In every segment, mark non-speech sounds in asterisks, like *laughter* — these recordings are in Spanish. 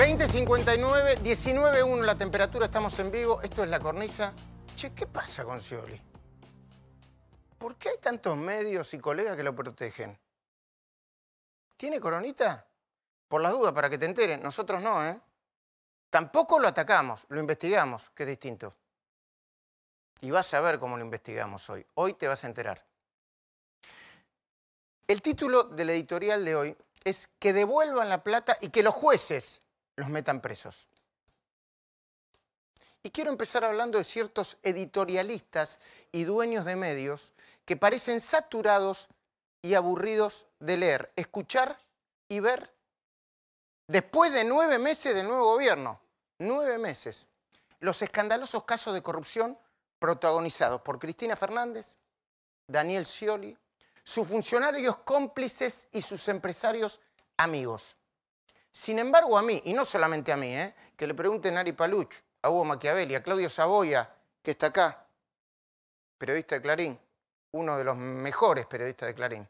20.59, 19.1 la temperatura, estamos en vivo, esto es La Cornisa. Che, ¿qué pasa con Cioli ¿Por qué hay tantos medios y colegas que lo protegen? ¿Tiene coronita? Por las dudas, para que te enteren, nosotros no, ¿eh? Tampoco lo atacamos, lo investigamos, que es distinto. Y vas a ver cómo lo investigamos hoy. Hoy te vas a enterar. El título de la editorial de hoy es Que devuelvan la plata y que los jueces los metan presos. Y quiero empezar hablando de ciertos editorialistas y dueños de medios que parecen saturados y aburridos de leer, escuchar y ver después de nueve meses del nuevo gobierno. Nueve meses. Los escandalosos casos de corrupción protagonizados por Cristina Fernández, Daniel Scioli, sus funcionarios cómplices y sus empresarios amigos. Sin embargo, a mí, y no solamente a mí, ¿eh? que le pregunten a Ari Paluch, a Hugo Machiavelli, a Claudio Saboya, que está acá, periodista de Clarín, uno de los mejores periodistas de Clarín.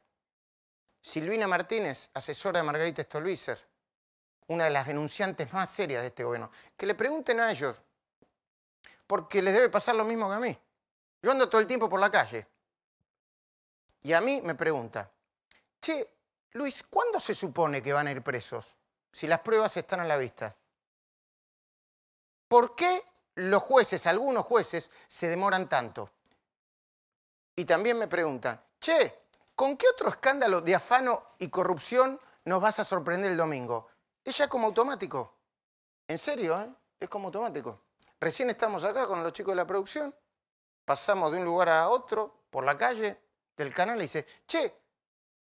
Silvina Martínez, asesora de Margarita Stolbizer, una de las denunciantes más serias de este gobierno. Que le pregunten a ellos, porque les debe pasar lo mismo que a mí. Yo ando todo el tiempo por la calle. Y a mí me pregunta, che, Luis, ¿cuándo se supone que van a ir presos? si las pruebas están a la vista? ¿Por qué los jueces, algunos jueces, se demoran tanto? Y también me preguntan, che, ¿con qué otro escándalo de afano y corrupción nos vas a sorprender el domingo? Es ya como automático. En serio, ¿eh? es como automático. Recién estamos acá con los chicos de la producción, pasamos de un lugar a otro, por la calle del canal, y dice, che,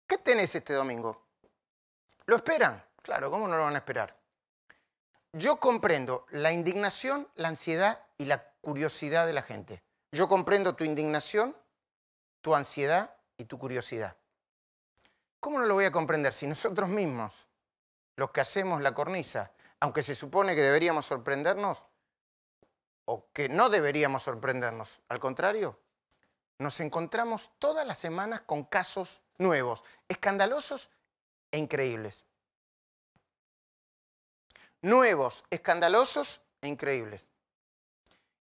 ¿qué tenés este domingo? Lo esperan. Claro, ¿cómo no lo van a esperar? Yo comprendo la indignación, la ansiedad y la curiosidad de la gente. Yo comprendo tu indignación, tu ansiedad y tu curiosidad. ¿Cómo no lo voy a comprender si nosotros mismos, los que hacemos la cornisa, aunque se supone que deberíamos sorprendernos, o que no deberíamos sorprendernos, al contrario, nos encontramos todas las semanas con casos nuevos, escandalosos e increíbles nuevos, escandalosos e increíbles.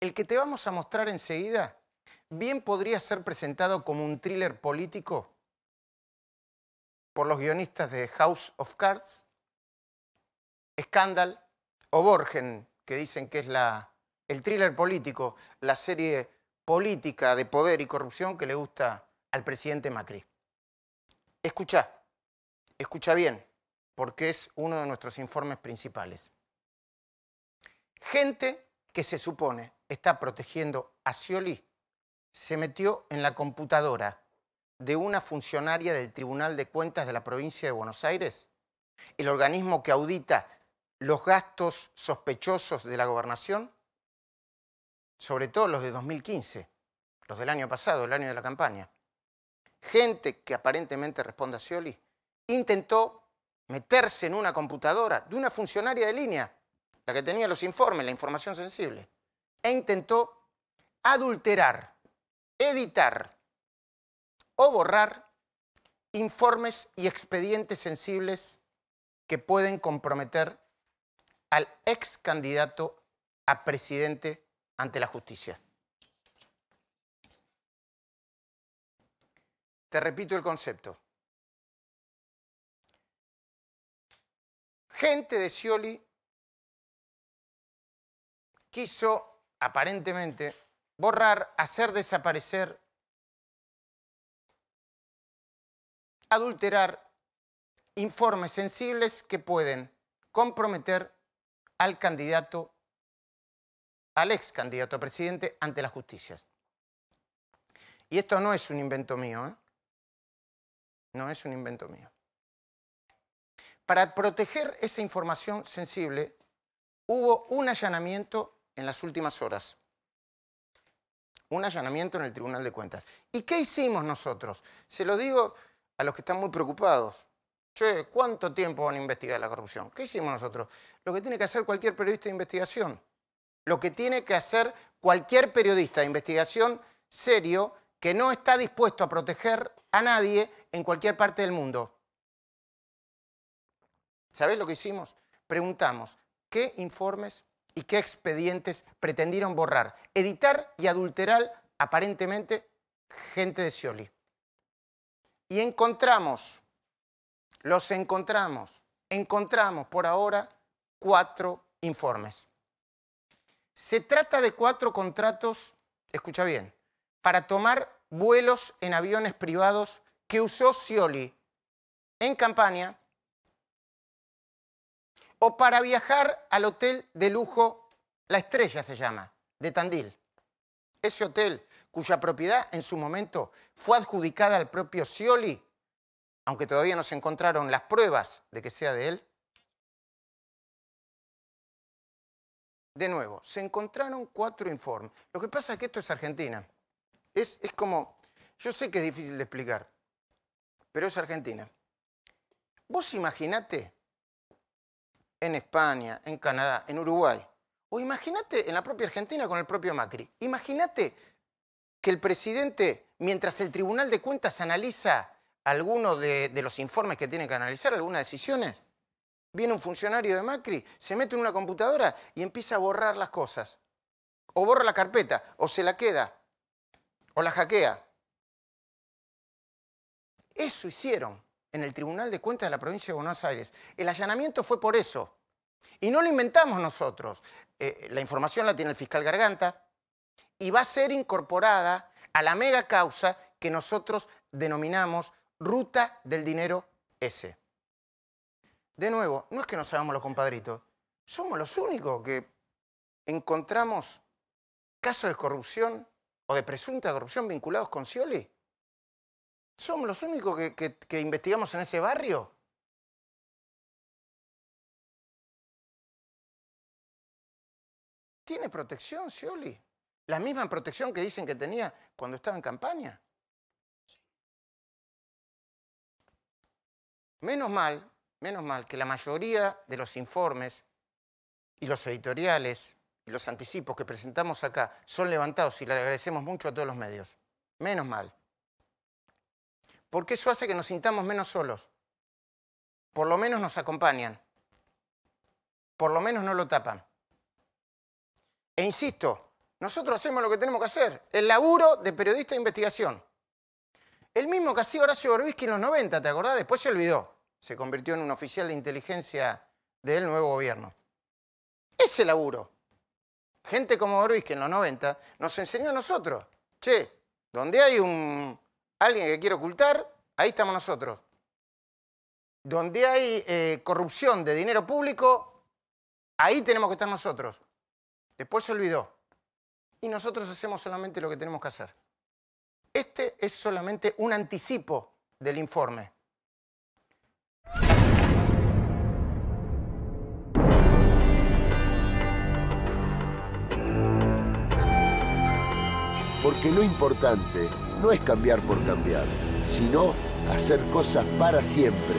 El que te vamos a mostrar enseguida bien podría ser presentado como un thriller político por los guionistas de House of Cards, Scandal o Borgen, que dicen que es el thriller político, la serie política de poder y corrupción que le gusta al presidente Macri. Escucha, escucha bien porque es uno de nuestros informes principales. Gente que se supone está protegiendo a Scioli se metió en la computadora de una funcionaria del Tribunal de Cuentas de la provincia de Buenos Aires, el organismo que audita los gastos sospechosos de la gobernación, sobre todo los de 2015, los del año pasado, el año de la campaña. Gente que aparentemente responde a Scioli, intentó meterse en una computadora de una funcionaria de línea, la que tenía los informes, la información sensible, e intentó adulterar, editar o borrar informes y expedientes sensibles que pueden comprometer al ex candidato a presidente ante la justicia. Te repito el concepto. gente de Scioli quiso, aparentemente, borrar, hacer desaparecer, adulterar informes sensibles que pueden comprometer al candidato, al ex candidato a presidente ante las justicias. Y esto no es un invento mío, ¿eh? No es un invento mío. Para proteger esa información sensible, hubo un allanamiento en las últimas horas. Un allanamiento en el Tribunal de Cuentas. ¿Y qué hicimos nosotros? Se lo digo a los que están muy preocupados. Che, ¿cuánto tiempo van a investigar la corrupción? ¿Qué hicimos nosotros? Lo que tiene que hacer cualquier periodista de investigación. Lo que tiene que hacer cualquier periodista de investigación serio que no está dispuesto a proteger a nadie en cualquier parte del mundo. Sabéis lo que hicimos? Preguntamos qué informes y qué expedientes pretendieron borrar, editar y adulterar aparentemente gente de Scioli. Y encontramos, los encontramos, encontramos por ahora cuatro informes. Se trata de cuatro contratos, escucha bien, para tomar vuelos en aviones privados que usó Scioli en campaña o para viajar al hotel de lujo La Estrella se llama, de Tandil. Ese hotel cuya propiedad en su momento fue adjudicada al propio Scioli, aunque todavía no se encontraron las pruebas de que sea de él. De nuevo, se encontraron cuatro informes. Lo que pasa es que esto es Argentina. Es, es como, yo sé que es difícil de explicar, pero es Argentina. Vos imaginate en España, en Canadá, en Uruguay. O imagínate en la propia Argentina con el propio Macri. Imagínate que el presidente, mientras el Tribunal de Cuentas analiza algunos de, de, los informes que tiene que analizar, algunas decisiones, viene un funcionario de Macri, se mete en una computadora y empieza a borrar las cosas. O borra la carpeta, o se la queda, o la hackea. Eso hicieron en el Tribunal de Cuentas de la Provincia de Buenos Aires. El allanamiento fue por eso. Y no lo inventamos nosotros. Eh, la información la tiene el fiscal Garganta y va a ser incorporada a la mega causa que nosotros denominamos ruta del dinero S. De nuevo, no es que no seamos los compadritos, somos los únicos que encontramos casos de corrupción o de presunta corrupción vinculados con Scioli ¿Somos los únicos que, investigamos en ese barrio? ¿Tiene protección, Scioli? La misma protección que dicen que tenía cuando estaba en campaña. Menos mal, menos mal que la mayoría de los informes y los editoriales y los anticipos que presentamos acá son levantados y le agradecemos mucho a todos los medios. Menos mal porque eso hace que nos sintamos menos solos. Por lo menos nos acompañan. Por lo menos no lo tapan. E insisto, nosotros hacemos lo que tenemos que hacer, el laburo de periodista de investigación. El mismo que hacía Horacio Borbisky en los 90, ¿te acordás? Después se olvidó. Se convirtió en un oficial de inteligencia del nuevo gobierno. Ese laburo. Gente como que en los 90 nos enseñó a nosotros. Che, donde hay un, alguien que quiere ocultar, ahí estamos nosotros. Donde hay eh, corrupción de dinero público, ahí tenemos que estar nosotros. Después se olvidó. Y nosotros hacemos solamente lo que tenemos que hacer. Este es solamente un anticipo del informe. Porque lo importante no es cambiar por cambiar, sino hacer cosas para siempre.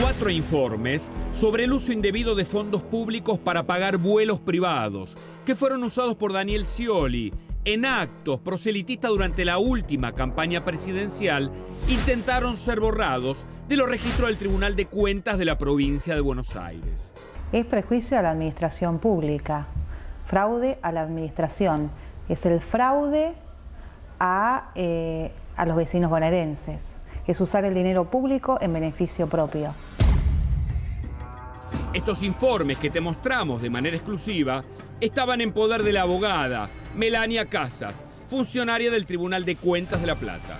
Cuatro informes sobre el uso indebido de fondos públicos para pagar vuelos privados, que fueron usados por Daniel Scioli en actos proselitistas durante la última campaña presidencial, intentaron ser borrados de los registros del Tribunal de Cuentas de la provincia de Buenos Aires. Es prejuicio a la administración pública, fraude a la administración. Es el fraude eh, a, los vecinos bonaerenses. Es usar el dinero público en beneficio propio. Estos informes que te mostramos de manera exclusiva estaban en poder de la abogada Melania Casas, funcionaria del Tribunal de Cuentas de La Plata.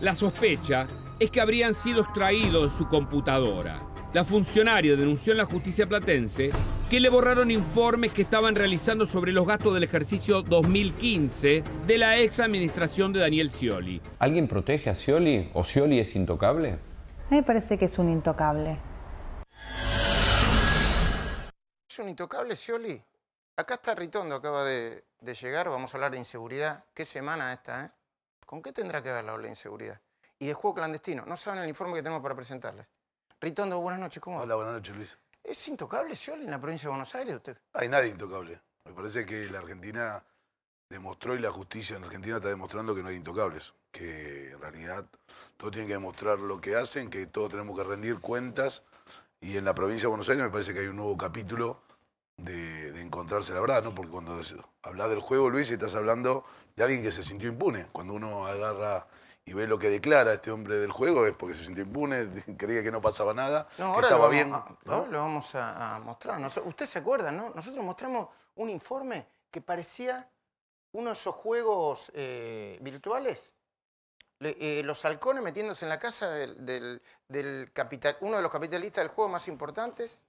La sospecha es que habrían sido extraídos de su computadora. La funcionaria denunció en la justicia platense que le borraron informes que estaban realizando sobre los gastos del ejercicio 2015 de la ex administración de Daniel Scioli. ¿Alguien protege a Scioli o Scioli es intocable? A mí me parece que es un intocable. ¿Es un intocable Scioli? Acá está Ritondo, acaba de, llegar, vamos a hablar de inseguridad. ¿Qué semana esta, eh? ¿Con qué tendrá que ver la ola de inseguridad? Y de juego clandestino. No saben el informe que tenemos para presentarles. Ritondo, buenas noches, ¿cómo? Hola, buenas noches, Luis. ¿Es intocable Scioli en la provincia de Buenos Aires usted? hay nadie intocable. Me parece que la Argentina demostró y la justicia en Argentina está demostrando que no hay intocables, que en realidad todos tienen que demostrar lo que hacen, que todos tenemos que rendir cuentas y en la provincia de Buenos Aires me parece que hay un nuevo capítulo de, de encontrarse la verdad, ¿no? Porque cuando hablas del juego, Luis, estás hablando de alguien que se sintió impune, cuando uno agarra y ve lo que declara este hombre del juego, es porque se sintió impune, *laughs* creía que no pasaba nada, no, ahora que estaba lo vamos, bien. ¿no? lo vamos a, mostrar. ustedes Usted se acuerda, ¿no? Nosotros mostramos un informe que parecía uno de esos juegos eh, virtuales. Eh, los halcones metiéndose en la casa del, del capital, uno de los capitalistas del juego más importantes.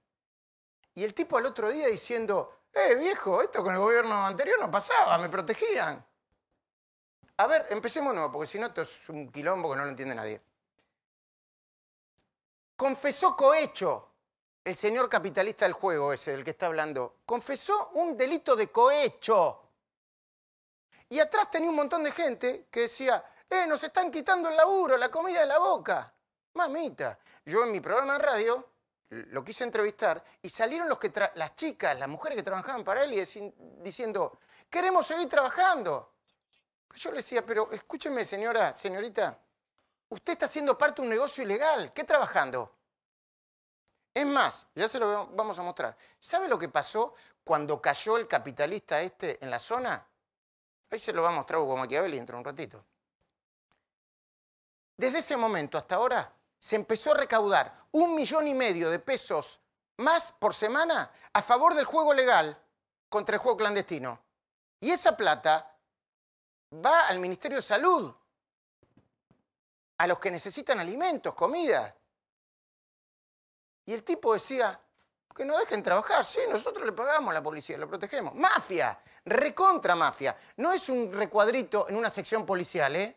Y el tipo al otro día diciendo, eh, viejo, esto con el gobierno anterior no pasaba, me protegían. A ver, empecemos nuevo, porque si no esto es un quilombo que no lo entiende nadie. Confesó cohecho el señor capitalista del juego ese del que está hablando. Confesó un delito de cohecho. Y atrás tenía un montón de gente que decía, eh, nos están quitando el laburo, la comida de la boca. Mamita, yo en mi programa de radio lo quise entrevistar y salieron los que las chicas, las mujeres que trabajaban para él y diciendo, queremos seguir trabajando. Yo le decía, pero escúcheme señora, señorita, usted está haciendo parte de un negocio ilegal, ¿qué trabajando? Es más, ya se lo vamos a mostrar. ¿Sabe lo que pasó cuando cayó el capitalista este en la zona? Ahí se lo va a mostrar Hugo Maquiavel dentro un ratito. Desde ese momento hasta ahora se empezó a recaudar un millón y medio de pesos más por semana a favor del juego legal contra el juego clandestino. Y esa plata va al Ministerio de Salud, a los que necesitan alimentos, comida. Y el tipo decía, que no dejen trabajar, sí, nosotros le pagamos a la policía, lo protegemos. Mafia, recontra mafia. No es un recuadrito en una sección policial, ¿eh?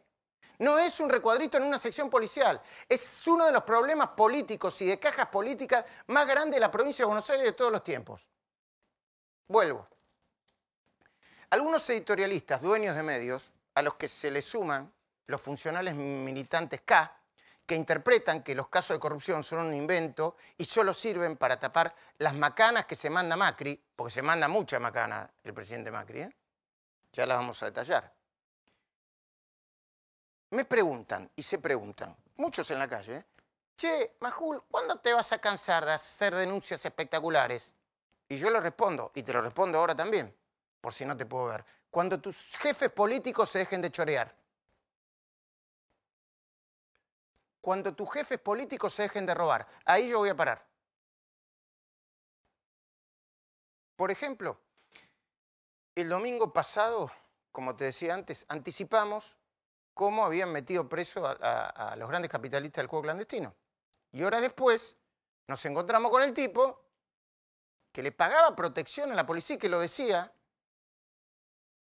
No es un recuadrito en una sección policial. Es uno de los problemas políticos y de cajas políticas más grandes de la provincia de Buenos Aires de todos los tiempos. Vuelvo. Algunos editorialistas, dueños de medios, a los que se le suman los funcionales militantes K, que interpretan que los casos de corrupción son un invento y solo sirven para tapar las macanas que se manda Macri, porque se manda mucha macana el presidente Macri, ¿eh? ya las vamos a detallar. Me preguntan y se preguntan, muchos en la calle, ¿eh? che, Majul, ¿cuándo te vas a cansar de hacer denuncias espectaculares? Y yo lo respondo, y te lo respondo ahora también por si no te puedo ver. Cuando tus jefes políticos se dejen de chorear. Cuando tus jefes políticos se dejen de robar. Ahí yo voy a parar. Por ejemplo, el domingo pasado, como te decía antes, anticipamos cómo habían metido preso a, los grandes capitalistas del juego clandestino. Y horas después nos encontramos con el tipo que le pagaba protección a la policía y que lo decía,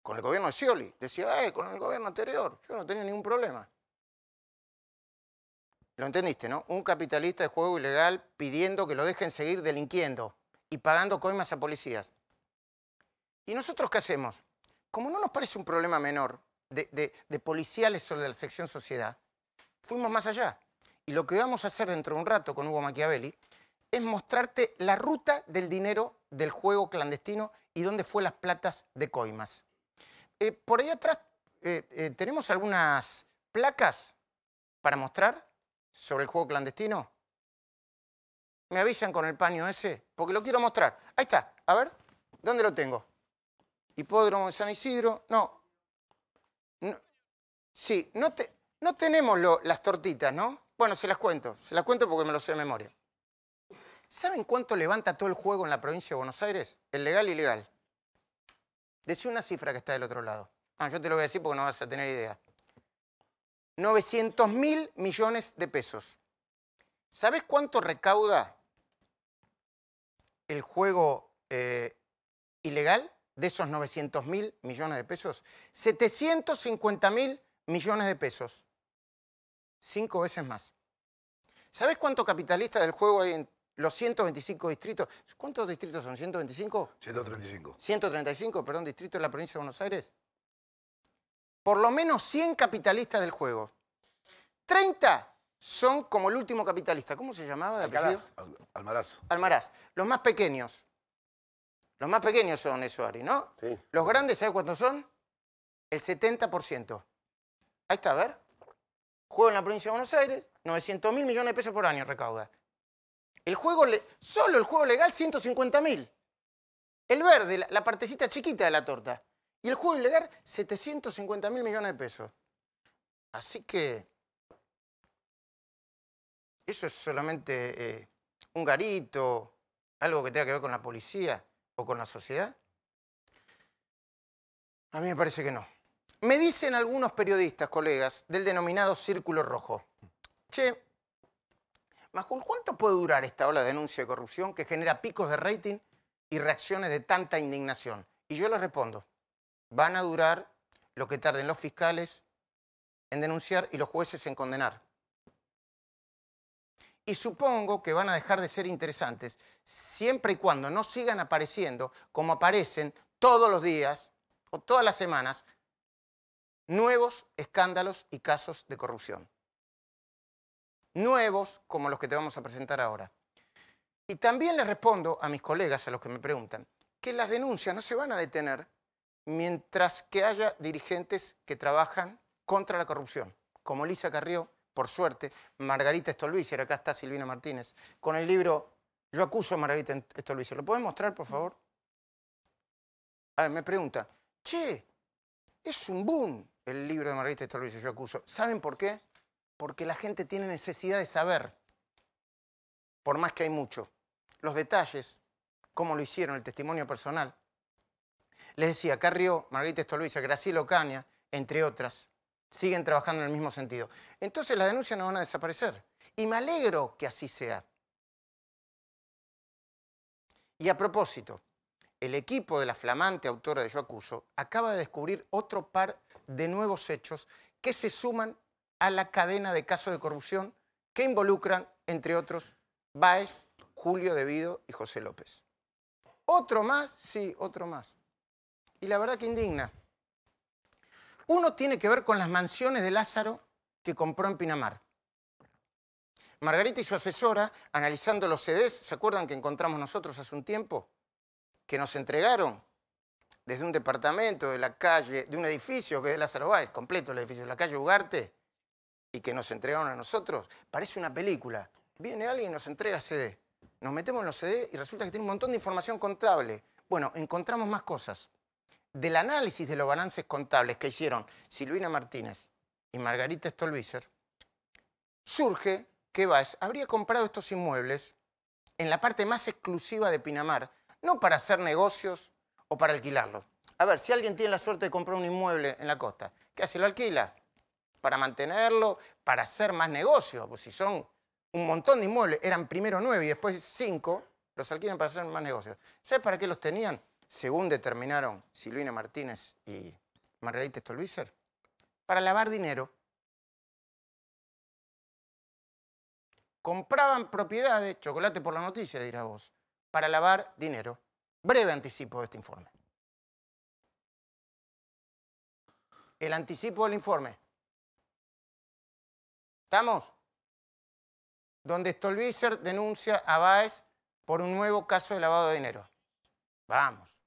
con el gobierno de Scioli. Decía, eh, con el gobierno anterior, yo no tenía ningún problema. Lo entendiste, ¿no? Un capitalista de juego ilegal pidiendo que lo dejen seguir delinquiendo y pagando coimas a policías. ¿Y nosotros qué hacemos? Como no nos parece un problema menor de, de policiales sobre la sección sociedad, fuimos más allá. Y lo que vamos a hacer dentro de un rato con Hugo Machiavelli es mostrarte la ruta del dinero del juego clandestino y dónde fue las platas de coimas. Eh, por ahí atrás eh, eh, tenemos algunas placas para mostrar sobre el juego clandestino. ¿Me avisan con el paño ese? Porque lo quiero mostrar. Ahí está. A ver, ¿dónde lo tengo? Hipódromo de San Isidro. No. Sí, no, tenemos las tortitas, ¿no? Bueno, se las cuento. Se las cuento porque me lo sé de memoria. ¿Saben cuánto levanta todo el juego en la provincia de Buenos Aires? El legal y ilegal. Decí una cifra que está del otro lado. Ah, yo te lo voy a decir porque no vas a tener idea. 900 mil millones de pesos. ¿Sabes cuánto recauda el juego eh, ilegal de esos 900 mil millones de pesos? 750 mil millones de pesos. Cinco veces más. ¿Sabes cuánto capitalista del juego hay en los 125 distritos. ¿Cuántos distritos son? ¿125? 135. 135, perdón, distritos de la provincia de Buenos Aires. Por lo menos 100 capitalistas del juego. 30 son como el último capitalista. ¿Cómo se llamaba de apellido? Almaraz. Almaraz. Los más pequeños. Los más pequeños son eso, Ari, ¿no? Sí. Los grandes, ¿sabes cuántos son? El 70%. Ahí está, a ver. Juego en la provincia de Buenos Aires, 900 mil millones de pesos por año recauda. El juego, solo el juego legal, 150 mil. El verde, la, partecita chiquita de la torta. Y el juego ilegal, 750 mil millones de pesos. Así que eso es solamente eh, un garito, algo que tenga que ver con la policía o con la sociedad. A mí me parece que no. Me dicen algunos periodistas, colegas, del denominado Círculo Rojo. Che, Majul, ¿cuánto puede durar esta ola de denuncia de corrupción que genera picos de rating y reacciones de tanta indignación? Y yo le respondo, van a durar lo que tarden los fiscales en denunciar y los jueces en condenar. Y supongo que van a dejar de ser interesantes siempre y cuando no sigan apareciendo como aparecen todos los días o todas las semanas nuevos escándalos y casos de corrupción nuevos como los que te vamos a presentar ahora. Y también les respondo a mis colegas, a los que me preguntan, que las denuncias no se van a detener mientras que haya dirigentes que trabajan contra la corrupción, como Lisa Carrió, por suerte, Margarita y acá está Silvina Martínez, con el libro Yo acuso a Margarita Estolvícer. ¿Lo pueden mostrar, por favor? A ver, me pregunta, che, es un boom el libro de Margarita Estolvícer, Yo acuso. ¿Saben por qué? Porque la gente tiene necesidad de saber, por más que hay mucho, los detalles, cómo lo hicieron, el testimonio personal. Les decía, Carrió, Margarita Estoluisa, Graciela Ocaña, entre otras, siguen trabajando en el mismo sentido. Entonces las denuncias no van a desaparecer. Y me alegro que así sea. Y a propósito, el equipo de la flamante autora de Yo Acuso acaba de descubrir otro par de nuevos hechos que se suman a la cadena de casos de corrupción que involucran, entre otros, Báez, Julio Devido y José López. Otro más, sí, otro más. Y la verdad que indigna. Uno tiene que ver con las mansiones de Lázaro que compró en Pinamar. Margarita y su asesora, analizando los CDs, ¿se acuerdan que encontramos nosotros hace un tiempo? Que nos entregaron desde un departamento de la calle, de un edificio que es de Lázaro Báez, completo el edificio de la calle Ugarte, y que nos entregaron a nosotros, parece una película. Viene alguien y nos entrega CD. Nos metemos en los CD y resulta que tiene un montón de información contable. Bueno, encontramos más cosas. Del análisis de los balances contables que hicieron Silvina Martínez y Margarita Stolbizer, surge que Baez habría comprado estos inmuebles en la parte más exclusiva de Pinamar, no para hacer negocios o para alquilarlos. A ver, si alguien tiene la suerte de comprar un inmueble en la costa, ¿qué hace? ¿Lo alquila? para mantenerlo, para hacer más negocios. Pues si son un montón de inmuebles, eran primero nueve y después cinco, los alquilan para hacer más negocios. ¿Sabes para qué los tenían? Según determinaron Silvina Martínez y Margarita Stolbizer, para lavar dinero. Compraban propiedades, chocolate por la noticia, dirá vos, para lavar dinero. Breve anticipo de este informe. El anticipo del informe, ¿Estamos? Donde Stolbizer denuncia a Baez por un nuevo caso de lavado de dinero. Vamos.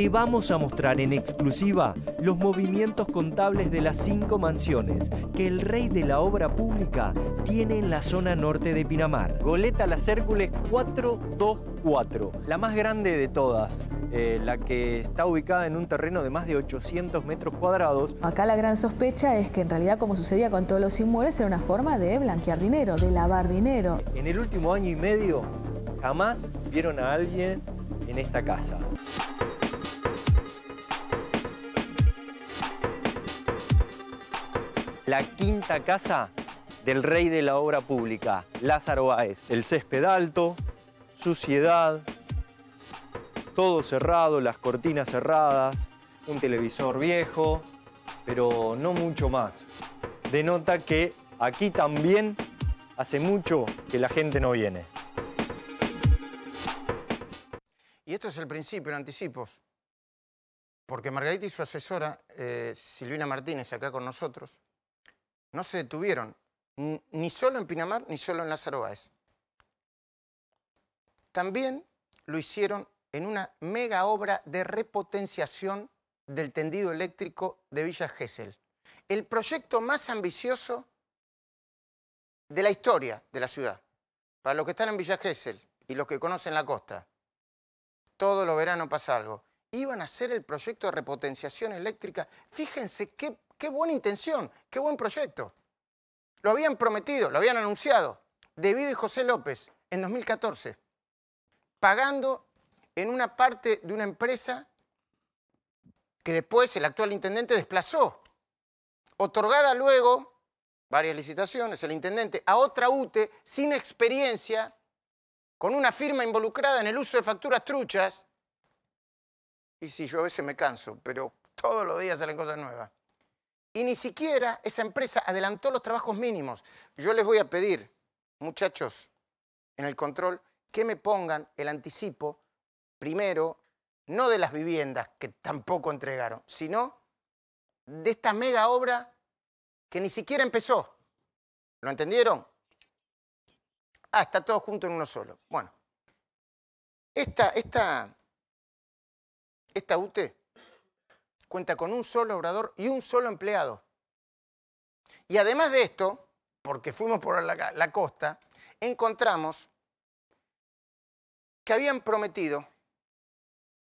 Te vamos a mostrar en exclusiva los movimientos contables de las cinco mansiones que el rey de la obra pública tiene en la zona norte de Pinamar. Goleta Las Hércules 424, la más grande de todas. Eh, la que está ubicada en un terreno de más de 800 metros cuadrados. Acá la gran sospecha es que en realidad, como sucedía con todos los inmuebles, era una forma de blanquear dinero, de lavar dinero. En el último año y medio jamás vieron a alguien en esta casa. la quinta casa del rey de la obra pública, Lázaro Báez. El césped alto, suciedad, todo cerrado, las cortinas cerradas, un televisor viejo, pero no mucho más. Denota que aquí también hace mucho que la gente no viene. Y esto es el principio, en anticipos. Porque Margarita y su asesora, eh, Silvina Martínez, acá con nosotros, no se detuvieron, ni solo en Pinamar, ni solo en Lázaro Báez. También lo hicieron en una mega obra de repotenciación del tendido eléctrico de Villa Gesell. El proyecto más ambicioso de la historia de la ciudad. Para los que están en Villa Gesell y los que conocen la costa, todos los veranos pasa algo. Iban a hacer el proyecto de repotenciación eléctrica. Fíjense qué Qué buena intención, qué buen proyecto. Lo habían prometido, lo habían anunciado. Debido y José López, en 2014, pagando en una parte de una empresa que después el actual intendente desplazó, otorgada luego varias licitaciones, el intendente, a otra UTE sin experiencia, con una firma involucrada en el uso de facturas truchas. Y si yo a veces me canso, pero todos los días salen cosas nuevas y ni siquiera esa empresa adelantó los trabajos mínimos. Yo les voy a pedir, muchachos, en el control, que me pongan el anticipo primero, no de las viviendas que tampoco entregaron, sino de esta mega obra que ni siquiera empezó. ¿Lo entendieron? Ah, está todo junto en uno solo. Bueno, esta, esta, esta UTE cuenta con un solo obrador y un solo empleado. Y además de esto, porque fuimos por la, costa, encontramos que habían prometido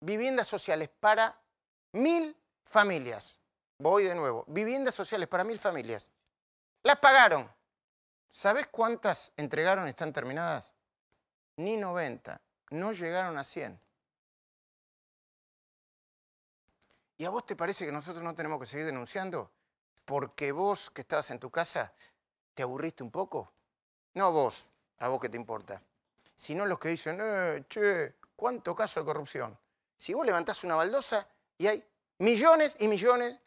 viviendas sociales para mil familias. Voy de nuevo, viviendas sociales para mil familias. Las pagaron. ¿Sabes cuántas entregaron están terminadas? Ni 90, no llegaron a 100. ¿Y a vos te parece que nosotros no tenemos que seguir denunciando? Porque vos que estabas en tu casa, ¿te aburriste un poco? No vos, a vos que te importa. Sino los que dicen, eh, che, ¿cuánto caso de corrupción? Si vos levantás una baldosa y hay millones y millones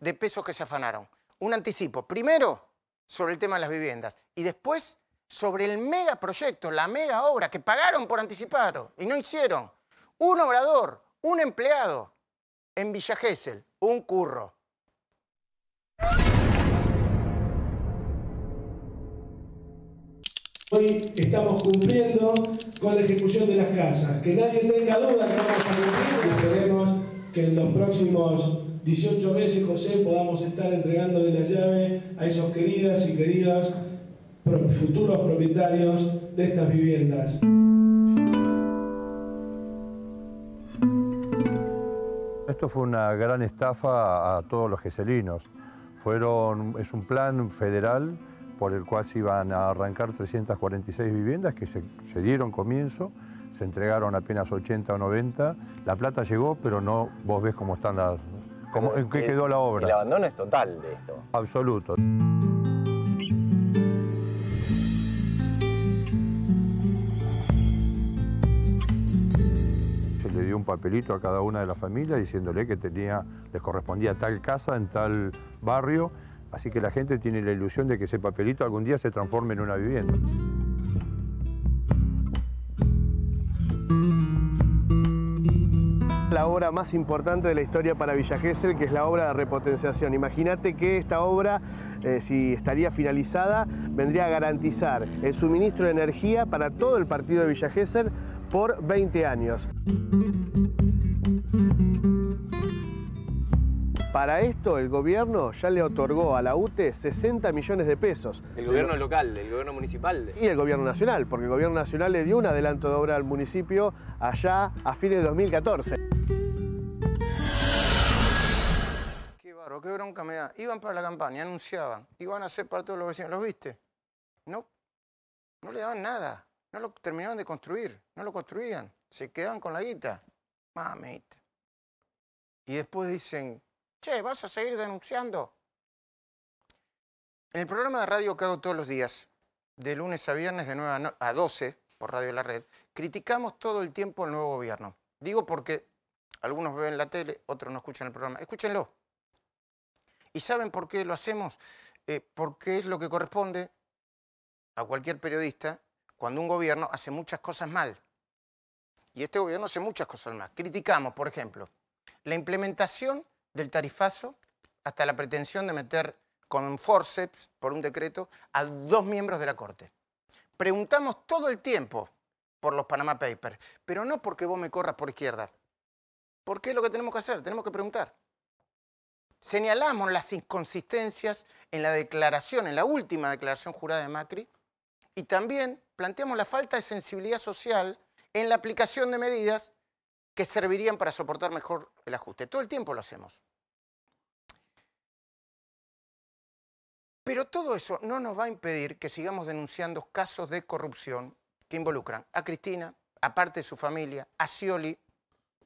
de pesos que se afanaron. Un anticipo, primero sobre el tema de las viviendas y después sobre el megaproyecto, la mega obra que pagaron por anticipado y no hicieron. Un obrador, un empleado, en Villa Gesell, un curro. Hoy estamos cumpliendo con la ejecución de las casas. Que nadie tenga duda que vamos a cumplir. Esperemos que en los próximos 18 meses, José, podamos estar entregándole la llave a esos queridas y queridos futuros propietarios de estas viviendas. esto fue una gran estafa a todos los geselinos. Fueron, es un plan federal por el cual se iban a arrancar 346 viviendas que se, dieron comienzo, se entregaron apenas 80 o 90. La plata llegó, pero no, vos ves cómo están las... ¿En qué eh, quedó la obra? El abandono es total de esto. Absoluto. un papelito a cada una de las familias diciéndole que tenía, les correspondía tal casa en tal barrio. Así que la gente tiene la ilusión de que ese papelito algún día se transforme en una vivienda. La obra más importante de la historia para Villa que es la obra de repotenciación. Imagínate que esta obra, eh, si estaría finalizada, vendría a garantizar el suministro de energía para todo el partido de Villa por 20 años. Para esto el gobierno ya le otorgó a la UTE 60 millones de pesos. El gobierno local, el gobierno municipal. Y el gobierno nacional, porque el gobierno nacional le dio un adelanto de obra al municipio allá a fines de 2014. Qué barro, qué bronca me da. Iban para la campaña, anunciaban, iban a hacer para todos los vecinos, ¿los viste? No, no le daban nada. No lo terminaban de construir, no lo construían, se quedaban con la guita. Mamita. Y después dicen, che, ¿vas a seguir denunciando? En el programa de radio que hago todos los días, de lunes a viernes de 9 a 12, por Radio La Red, criticamos todo el tiempo al nuevo gobierno. Digo porque algunos ven la tele, otros no escuchan el programa. Escúchenlo. ¿Y saben por qué lo hacemos? Eh, porque es lo que corresponde a cualquier periodista cuando un gobierno hace muchas cosas mal. Y este gobierno hace muchas cosas mal. Criticamos, por ejemplo, la implementación del tarifazo hasta la pretensión de meter con forceps, por un decreto, a dos miembros de la Corte. Preguntamos todo el tiempo por los Panama Papers, pero no porque vos me corras por izquierda. ¿Por qué es lo que tenemos que hacer, tenemos que preguntar. Señalamos las inconsistencias en la declaración, en la última declaración jurada de Macri, y también planteamos la falta de sensibilidad social en la aplicación de medidas que servirían para soportar mejor el ajuste. Todo el tiempo lo hacemos. Pero todo eso no nos va a impedir que sigamos denunciando casos de corrupción que involucran a Cristina, aparte de su familia, a Scioli,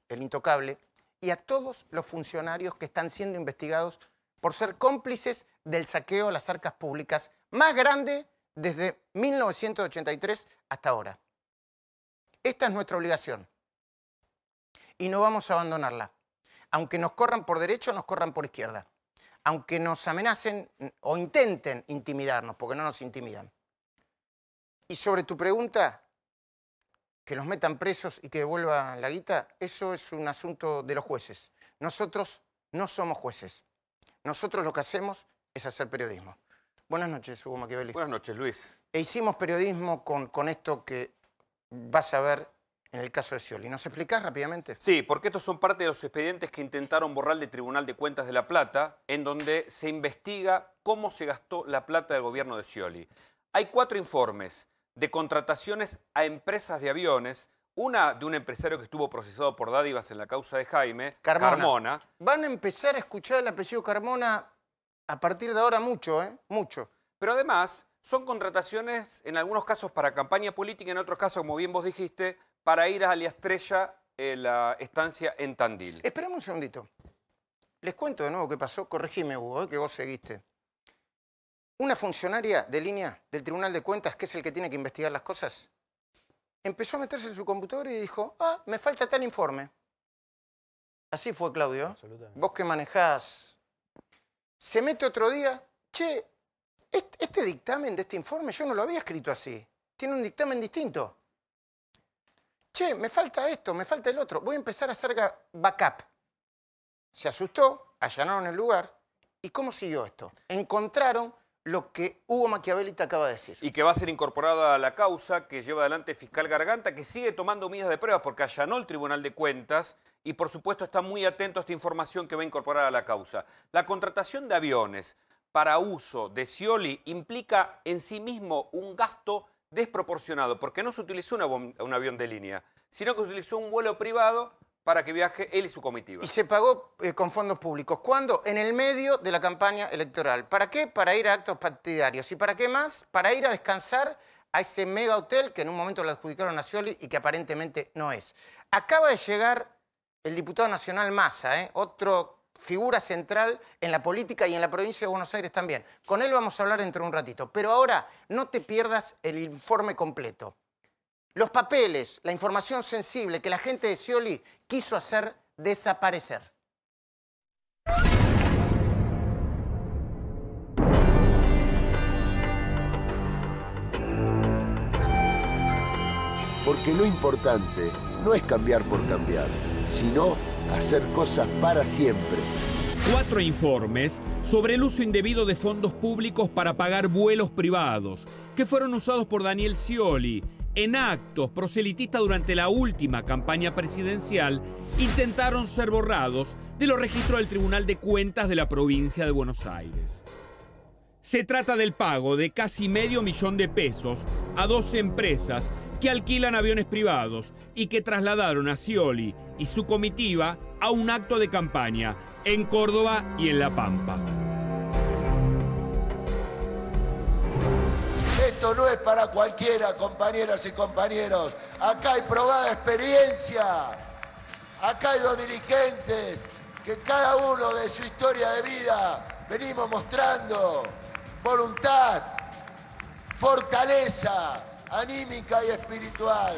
el intocable, y a todos los funcionarios que están siendo investigados por ser cómplices del saqueo a las arcas públicas más grande desde 1983 hasta ahora. Esta es nuestra obligación y no vamos a abandonarla. Aunque nos corran por derecho, nos corran por izquierda. Aunque nos amenacen o intenten intimidarnos, porque no nos intimidan. Y sobre tu pregunta, que nos metan presos y que devuelvan la guita, eso es un asunto de los jueces. Nosotros no somos jueces. Nosotros lo que hacemos es hacer periodismo. Buenas noches, Hugo Maquiavelli. Buenas noches, Luis. E hicimos periodismo con, esto que vas a ver en el caso de Scioli. ¿Nos explicás rápidamente? Sí, porque estos son parte de los expedientes que intentaron borrar del Tribunal de Cuentas de La Plata, en donde se investiga cómo se gastó la plata del gobierno de Scioli. Hay cuatro informes de contrataciones a empresas de aviones, una de un empresario que estuvo procesado por dádivas en la causa de Jaime, Carmona. Van a empezar a escuchar el apellido Carmona a partir de ahora mucho, ¿eh? Mucho. Pero además son contrataciones, en algunos casos para campaña política, en otros casos, como bien vos dijiste, para ir a la estrella, eh, la estancia en Tandil. Esperame un segundito. Les cuento de nuevo qué pasó. Corregime, Hugo, ¿eh? que vos seguiste. Una funcionaria de línea del Tribunal de Cuentas, que es el que tiene que investigar las cosas, empezó a meterse en su computadora y dijo, ah, me falta tal informe. Así fue, Claudio. Vos que manejás se mete otro día, che, este dictamen de este informe yo no lo había escrito así, tiene un dictamen distinto. Che, me falta esto, me falta el otro, voy a empezar a hacer backup. Se asustó, allanaron el lugar. ¿Y cómo siguió esto? Encontraron lo que Hugo Maquiavelita te acaba de decir. Y que va a ser incorporada a la causa que lleva adelante fiscal Garganta, que sigue tomando medidas de prueba porque allanó el Tribunal de Cuentas y por supuesto está muy atento a esta información que va a incorporar a la causa. La contratación de aviones para uso de Scioli implica en sí mismo un gasto desproporcionado, porque no se utilizó un avión de línea, sino que se utilizó un vuelo privado para que viaje él y su comitiva. Y se pagó eh, con fondos públicos. ¿Cuándo? En el medio de la campaña electoral. ¿Para qué? Para ir a actos partidarios. ¿Y para qué más? Para ir a descansar a ese mega hotel que en un momento le adjudicaron a Scioli y que aparentemente no es. Acaba de llegar el diputado nacional Massa, otra ¿eh? otro figura central en la política y en la provincia de Buenos Aires también. Con él vamos a hablar dentro de un ratito. Pero ahora no te pierdas el informe completo. Los papeles, la información sensible que la gente de Scioli quiso hacer desaparecer. Porque lo importante no es cambiar por cambiar sino hacer cosas para siempre. Cuatro informes sobre el uso indebido de fondos públicos para pagar vuelos privados, que fueron usados por Daniel Scioli en actos proselitistas durante la última campaña presidencial, intentaron ser borrados de los registros del Tribunal de Cuentas de la provincia de Buenos Aires. Se trata del pago de casi medio millón de pesos a dos empresas que alquilan aviones privados y que trasladaron a Scioli y su comitiva a un acto de campaña en Córdoba y en La Pampa. Esto no es para cualquiera, compañeras y compañeros. Acá hay probada experiencia. Acá hay dos dirigentes que cada uno de su historia de vida venimos mostrando voluntad, fortaleza, anímica y espiritual.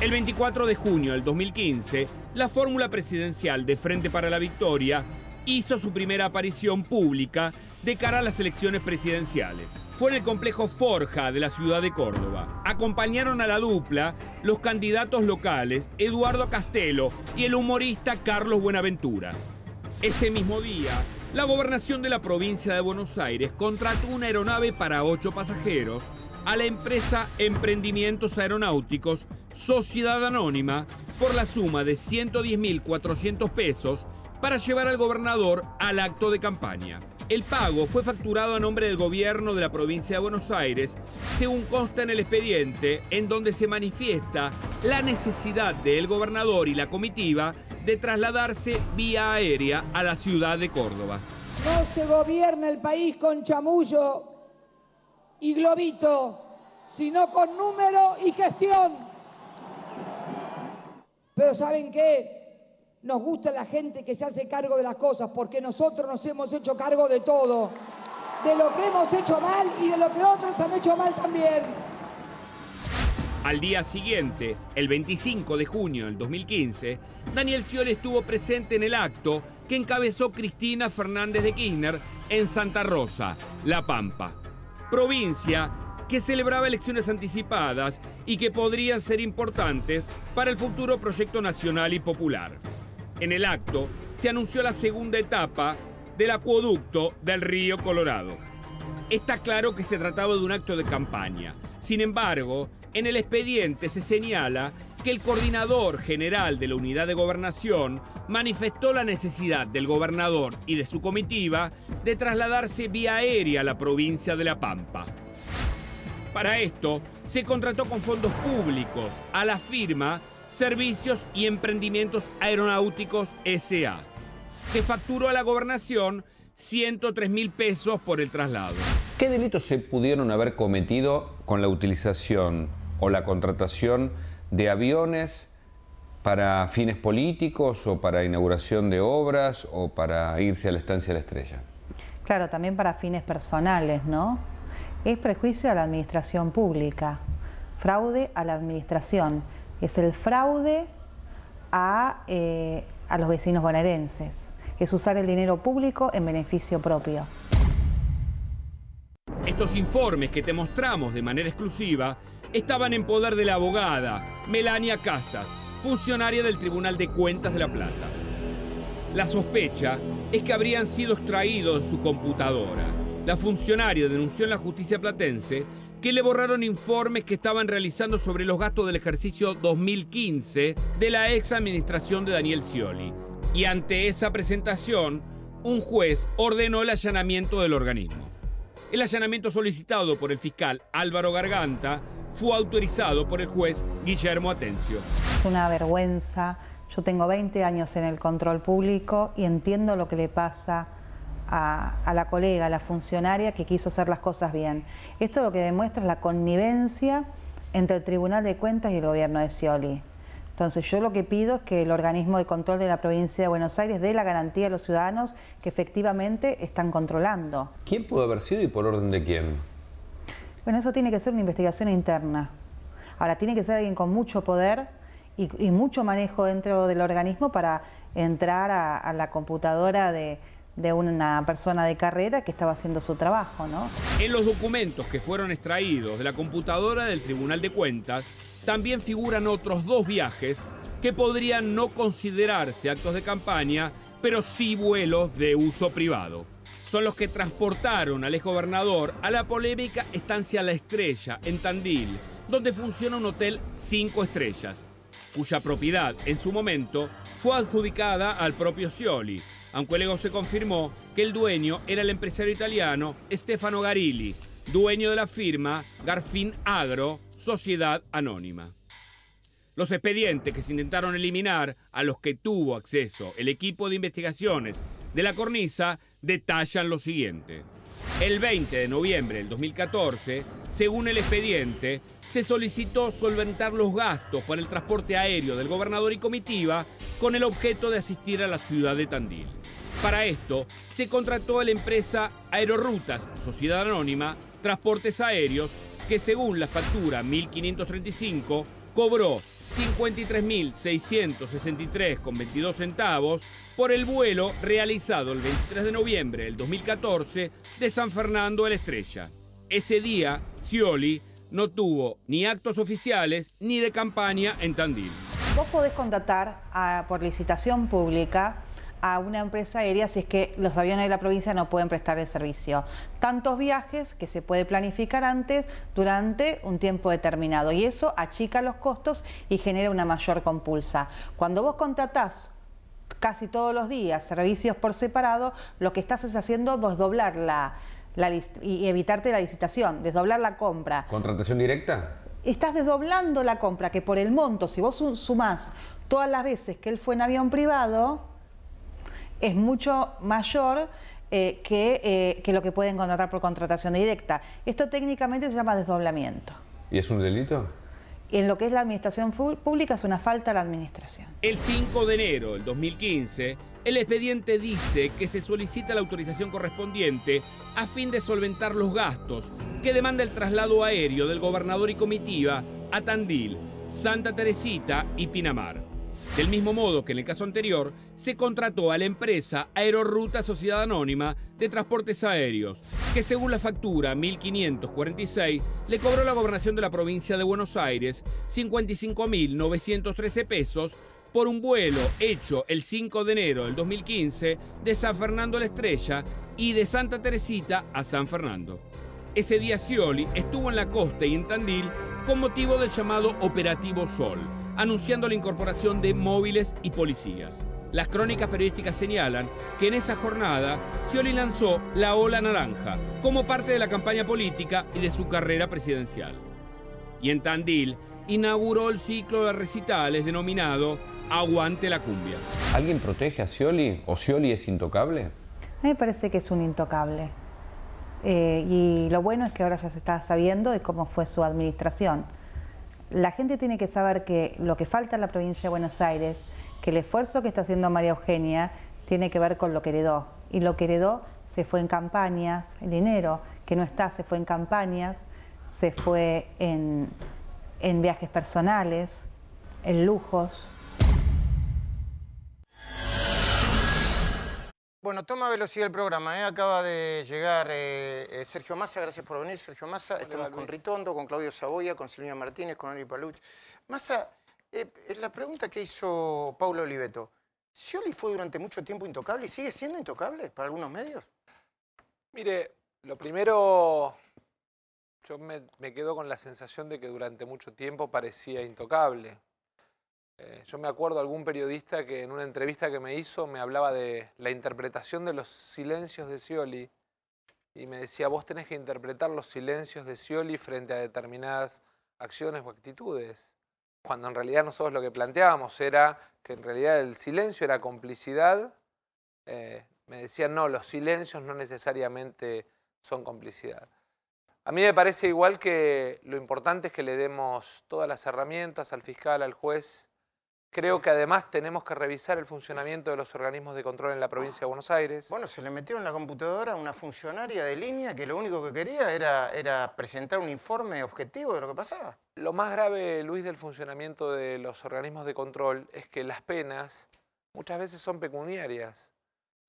El 24 de junio del 2015, la fórmula presidencial de Frente para la Victoria hizo su primera aparición pública de cara a las elecciones presidenciales. Fue en el complejo Forja de la ciudad de Córdoba. Acompañaron a la dupla los candidatos locales Eduardo Castelo y el humorista Carlos Buenaventura. Ese mismo día, la gobernación de la provincia de Buenos Aires contrató una aeronave para ocho pasajeros a la empresa Emprendimientos Aeronáuticos, sociedad anónima, por la suma de 110.400 pesos para llevar al gobernador al acto de campaña. El pago fue facturado a nombre del gobierno de la provincia de Buenos Aires, según consta en el expediente, en donde se manifiesta la necesidad del gobernador y la comitiva de trasladarse vía aérea a la ciudad de Córdoba. No se gobierna el país con chamullo y globito, sino con número y gestión. Pero ¿saben qué? Nos gusta la gente que se hace cargo de las cosas, porque nosotros nos hemos hecho cargo de todo, de lo que hemos hecho mal y de lo que otros han hecho mal también. Al día siguiente, el 25 de junio del 2015, Daniel siol estuvo presente en el acto que encabezó Cristina Fernández de Kirchner en Santa Rosa, La Pampa provincia que celebraba elecciones anticipadas y que podrían ser importantes para el futuro proyecto nacional y popular. En el acto se anunció la segunda etapa del acueducto del río Colorado. Está claro que se trataba de un acto de campaña. Sin embargo, en el expediente se señala que el coordinador general de la unidad de gobernación manifestó la necesidad del gobernador y de su comitiva de trasladarse vía aérea a la provincia de La Pampa. Para esto, se contrató con fondos públicos a la firma Servicios y Emprendimientos Aeronáuticos SA, que facturó a la gobernación 103 mil pesos por el traslado. ¿Qué delitos se pudieron haber cometido con la utilización o la contratación de aviones para fines políticos o para inauguración de obras o para irse a la estancia de la estrella. Claro, también para fines personales, ¿no? Es prejuicio a la administración pública, fraude a la administración, es el fraude a, eh, los vecinos bonaerenses, es usar el dinero público en beneficio propio. Estos informes que te mostramos de manera exclusiva estaban en poder de la abogada, Melania Casas, funcionaria del Tribunal de Cuentas de La Plata. La sospecha es que habrían sido extraídos de su computadora. La funcionaria denunció en la justicia platense que le borraron informes que estaban realizando sobre los gastos del ejercicio 2015 de la ex administración de Daniel Scioli. Y ante esa presentación, un juez ordenó el allanamiento del organismo. El allanamiento solicitado por el fiscal Álvaro Garganta fue autorizado por el juez Guillermo Atencio. Es una vergüenza. Yo tengo 20 años en el control público y entiendo lo que le pasa a, la colega, a la funcionaria que quiso hacer las cosas bien. Esto lo que demuestra es la connivencia entre el Tribunal de Cuentas y el gobierno de Scioli. Entonces yo lo que pido es que el organismo de control de la provincia de Buenos Aires dé la garantía a los ciudadanos que efectivamente están controlando. ¿Quién pudo haber sido y por orden de quién? Bueno, eso tiene que ser una investigación interna. Ahora, tiene que ser alguien con mucho poder y, mucho manejo dentro del organismo para entrar a, la computadora de, de una persona de carrera que estaba haciendo su trabajo, ¿no? En los documentos que fueron extraídos de la computadora del Tribunal de Cuentas, también figuran otros dos viajes que podrían no considerarse actos de campaña, pero sí vuelos de uso privado. Son los que transportaron al exgobernador a la polémica estancia La Estrella, en Tandil, donde funciona un hotel cinco estrellas, cuya propiedad en su momento fue adjudicada al propio Scioli, aunque luego se confirmó que el dueño era el empresario italiano Stefano Garilli, dueño de la firma Garfin Agro, Sociedad Anónima. Los expedientes que se intentaron eliminar, a los que tuvo acceso el equipo de investigaciones de la cornisa, detallan lo siguiente. El 20 de noviembre del 2014, según el expediente, se solicitó solventar los gastos para el transporte aéreo del gobernador y comitiva con el objeto de asistir a la ciudad de Tandil. Para esto, se contrató a la empresa Aerorutas Sociedad Anónima, Transportes Aéreos que según la factura 1535 cobró 53.663,22 centavos por el vuelo realizado el 23 de noviembre del 2014 de San Fernando a la Estrella. Ese día, Cioli no tuvo ni actos oficiales ni de campaña en Tandil. Vos podés contratar por licitación pública a una empresa aérea si es que los aviones de la provincia no pueden prestar el servicio. Tantos viajes que se puede planificar antes durante un tiempo determinado y eso achica los costos y genera una mayor compulsa. Cuando vos contratás casi todos los días servicios por separado, lo que estás es haciendo desdoblar la, la y evitarte la licitación, desdoblar la compra. ¿Contratación directa? Estás desdoblando la compra, que por el monto, si vos sumás todas las veces que él fue en avión privado, es mucho mayor eh, eh, que, lo que pueden contratar por contratación directa. Esto técnicamente se llama desdoblamiento. ¿Y es un delito? En lo que es la administración pública es una falta a la administración. El 5 de enero del 2015, el expediente dice que se solicita la autorización correspondiente a fin de solventar los gastos que demanda el traslado aéreo del gobernador y comitiva a Tandil, Santa Teresita y Pinamar. Del mismo modo que en el caso anterior, se contrató a la empresa Aeroruta Sociedad Anónima de Transportes Aéreos, que según la factura 1546 le cobró la gobernación de la provincia de Buenos Aires 55.913 pesos por un vuelo hecho el 5 de enero del 2015 de San Fernando a la Estrella y de Santa Teresita a San Fernando. Ese día Scioli estuvo en la costa y en Tandil con motivo del llamado Operativo Sol anunciando la incorporación de móviles y policías. Las crónicas periodísticas señalan que en esa jornada Scioli lanzó la ola naranja como parte de la campaña política y de su carrera presidencial. Y en Tandil inauguró el ciclo de recitales denominado Aguante la cumbia. ¿Alguien protege a Scioli o Scioli es intocable? A mí me parece que es un intocable. Eh, y lo bueno es que ahora ya se está sabiendo de cómo fue su administración la gente tiene que saber que lo que falta en la provincia de Buenos Aires, que el esfuerzo que está haciendo María Eugenia tiene que ver con lo que heredó. Y lo que heredó se fue en campañas, el dinero que no está se fue en campañas, se fue en, en viajes personales, en lujos. Bueno, toma velocidad el programa. ¿eh? Acaba de llegar eh, eh, Sergio Massa. Gracias por venir, Sergio Massa. Estamos con Ritondo, con Claudio Saboya, con Silvia Martínez, con Ari Paluch. Massa, la pregunta que hizo Paulo Oliveto. ¿Sioli fue durante mucho tiempo intocable y sigue siendo intocable para algunos medios? Mire, lo primero, yo me quedo con la sensación de que durante mucho tiempo parecía intocable. Eh, yo me acuerdo algún periodista que en una entrevista que me hizo me hablaba de la interpretación de los silencios de Scioli y me decía, vos tenés que interpretar los silencios de Scioli frente a determinadas acciones o actitudes. Cuando en realidad nosotros lo que planteábamos era que en realidad el silencio era complicidad, eh, me decían, no, los silencios no necesariamente son complicidad. A mí me parece igual que lo importante es que le demos todas las herramientas al fiscal, al juez, Creo que además tenemos que revisar el funcionamiento de los organismos de control en la provincia de Buenos Aires. Bueno, se le metieron en la computadora a una funcionaria de línea que lo único que quería era, era presentar un informe objetivo de lo que pasaba. Lo más grave, Luis, del funcionamiento de los organismos de control es que las penas muchas veces son pecuniarias.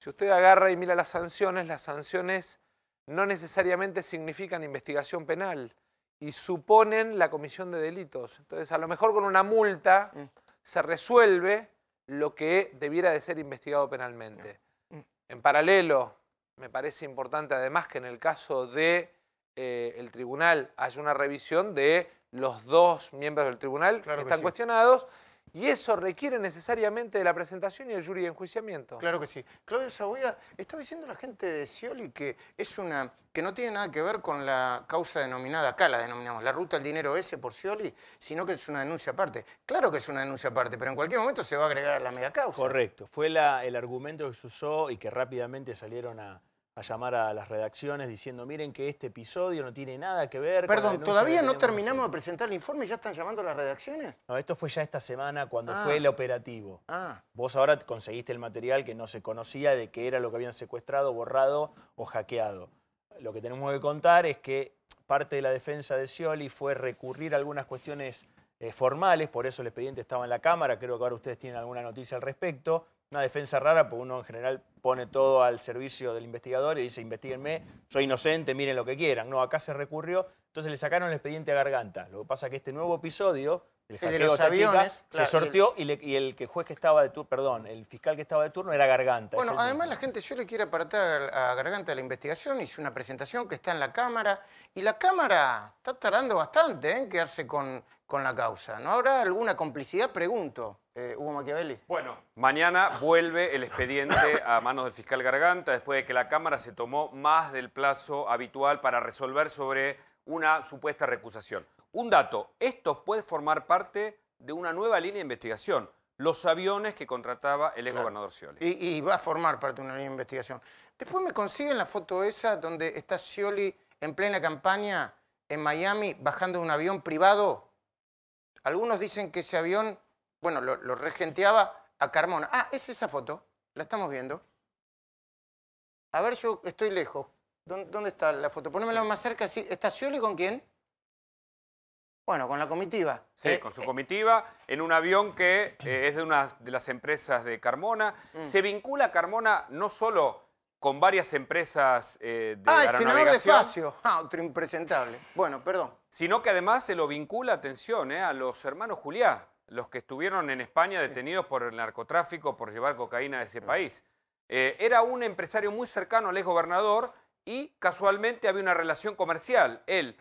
Si usted agarra y mira las sanciones, las sanciones no necesariamente significan investigación penal y suponen la comisión de delitos. Entonces, a lo mejor con una multa mm se resuelve lo que debiera de ser investigado penalmente. Mm. En paralelo, me parece importante además que en el caso del de, eh, tribunal haya una revisión de los dos miembros del tribunal que están cuestionados y eso requiere necesariamente de la presentación y el jury de enjuiciamiento. Claro que sí. Claudio Saboya, estaba diciendo la gente de Scioli que es una que no tiene nada que ver con la causa denominada, acá la denominamos, la ruta del dinero ese por Scioli, sino que es una denuncia aparte. Claro que es una denuncia aparte, pero en cualquier momento se va a agregar la mega causa. Correcto. Fue el argumento que se usó y que rápidamente salieron a, llamar a las redacciones diciendo, miren que este episodio no tiene nada que ver... Perdón, ¿todavía no terminamos de presentar el informe? ¿Ya están llamando a las redacciones? No, esto fue ya esta semana cuando ah. fue el operativo. Ah. Vos ahora conseguiste el material que no se conocía de que era lo que habían secuestrado, borrado o hackeado. Lo que tenemos que contar es que parte de la defensa de Scioli fue recurrir a algunas cuestiones eh, formales, por eso el expediente estaba en la Cámara, creo que ahora ustedes tienen alguna noticia al respecto. Una defensa rara, porque uno en general pone todo al servicio del investigador y dice, investiguenme, soy inocente, miren lo que quieran. No, acá se recurrió, entonces le sacaron el expediente a Garganta. Lo que pasa es que este nuevo episodio, de aviones, se sorteó y, el, que juez que estaba de turno, perdón, el fiscal que estaba de turno era Garganta. Bueno, además la gente, yo le quiero apartar a Garganta de la investigación, hice una presentación que está en la Cámara y la Cámara está tardando bastante en quedarse con con la causa. ¿No habrá alguna complicidad? Pregunto, eh, Hugo Machiavelli. Bueno, mañana vuelve el expediente a manos del fiscal Garganta después de que la Cámara se tomó más del plazo habitual para resolver sobre una supuesta recusación. Un dato, esto puede formar parte de una nueva línea de investigación. Los aviones que contrataba el ex gobernador Y, va a formar parte de una línea de investigación. Después me consiguen la foto esa donde está Scioli en plena campaña en Miami bajando de un avión privado algunos dicen que ese avión, bueno, lo, regenteaba a Carmona. Ah, es esa foto, la estamos viendo. A ver, yo estoy lejos. ¿Dónde está la foto? Ponémela más cerca. ¿Sí? ¿Está Scioli con quién? Bueno, con la comitiva. Sí, eh, con su eh. comitiva, en un avión que eh, es de una de las empresas de Carmona. Mm. Se vincula a Carmona no solo con varias empresas eh, de Ah, el Ah, otro impresentable. Bueno, perdón. Sino que además se lo vincula, atención, eh, a los hermanos Juliá, los que estuvieron en España detenidos por el narcotráfico, por llevar cocaína de ese país. Eh, era un empresario muy cercano al gobernador y casualmente había una relación comercial. Él,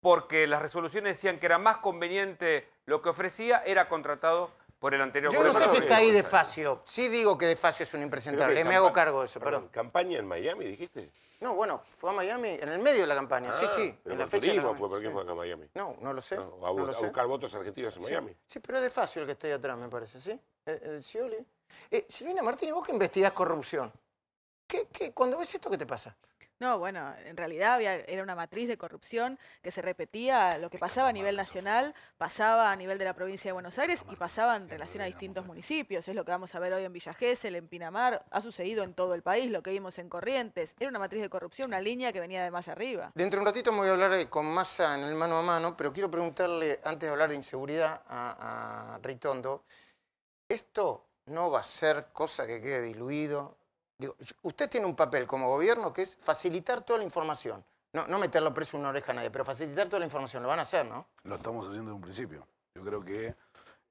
porque las resoluciones decían que era más conveniente lo que ofrecía, era contratado por el anterior Yo no sé si está ahí De Facio. Sí digo que De Facio es un impresentable. Me hago cargo de eso, perdón. ¿Campaña en Miami, dijiste? No, bueno, fue a Miami en el medio de la campaña, sí, ah, sí. en la fecha fue, ¿por qué fue a Miami? No, no lo sé. No, a, buscar votos argentinos en Miami. Sí, pero es de Facio el que está ahí atrás, me parece, ¿sí? El, eh, eh, eh, Silvina Martínez, vos que investigás corrupción, ¿Qué, qué, cuando ves esto, ¿qué te pasa? No, bueno, en realidad era una matriz de corrupción que se repetía, lo que pasaba a nivel nacional, pasaba a nivel de la provincia de Buenos Aires y pasaba en relación a distintos municipios. Es lo que vamos a ver hoy en Villa en Pinamar, ha sucedido en todo el país, lo que vimos en Corrientes. Era una matriz de corrupción, una línea que venía de más arriba. Dentro de un ratito me voy a hablar eh, con Massa en el mano a mano, pero quiero preguntarle, antes de hablar de inseguridad, a Ritondo, ¿esto no va a ser cosa que quede diluido Digo, usted tiene un papel como gobierno que es facilitar toda la información. No, meterlo preso en una oreja a nadie, pero facilitar toda la información. Lo van a hacer, ¿no? Lo estamos haciendo desde un principio. Yo creo que,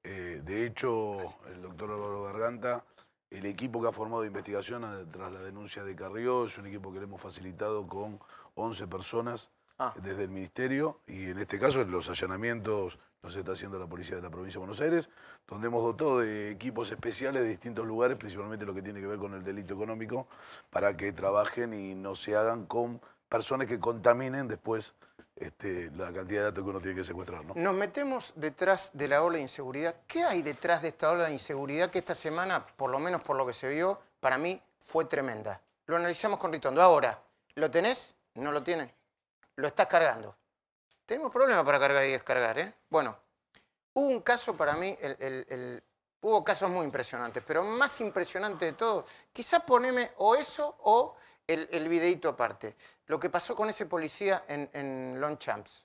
eh, de hecho, el doctor Álvaro Garganta, el equipo que ha formado investigación eh, tras la denuncia de Carrió, es un equipo que le hemos facilitado con 11 personas ah. desde el ministerio y en este caso los allanamientos nos está haciendo la policía de la provincia de Buenos Aires, donde hemos dotado de equipos especiales de distintos lugares, principalmente lo que tiene que ver con el delito económico, para que trabajen y no se hagan con personas que contaminen después este, la cantidad de datos que uno tiene que secuestrar. Nos metemos detrás de la ola de inseguridad. ¿Qué hay detrás de esta ola de inseguridad que esta semana, por lo menos por lo que se vio, para mí fue tremenda? Lo analizamos con Ritondo. Ahora, ¿lo tenés? ¿No lo tienes? Lo estás cargando. Tenemos problemas para cargar y descargar, ¿eh? Bueno, hubo un caso para mí, hubo casos muy impresionantes, pero más impresionante de todo, quizás poneme o eso o el, videito aparte. Lo que pasó con ese policía en, Longchamps.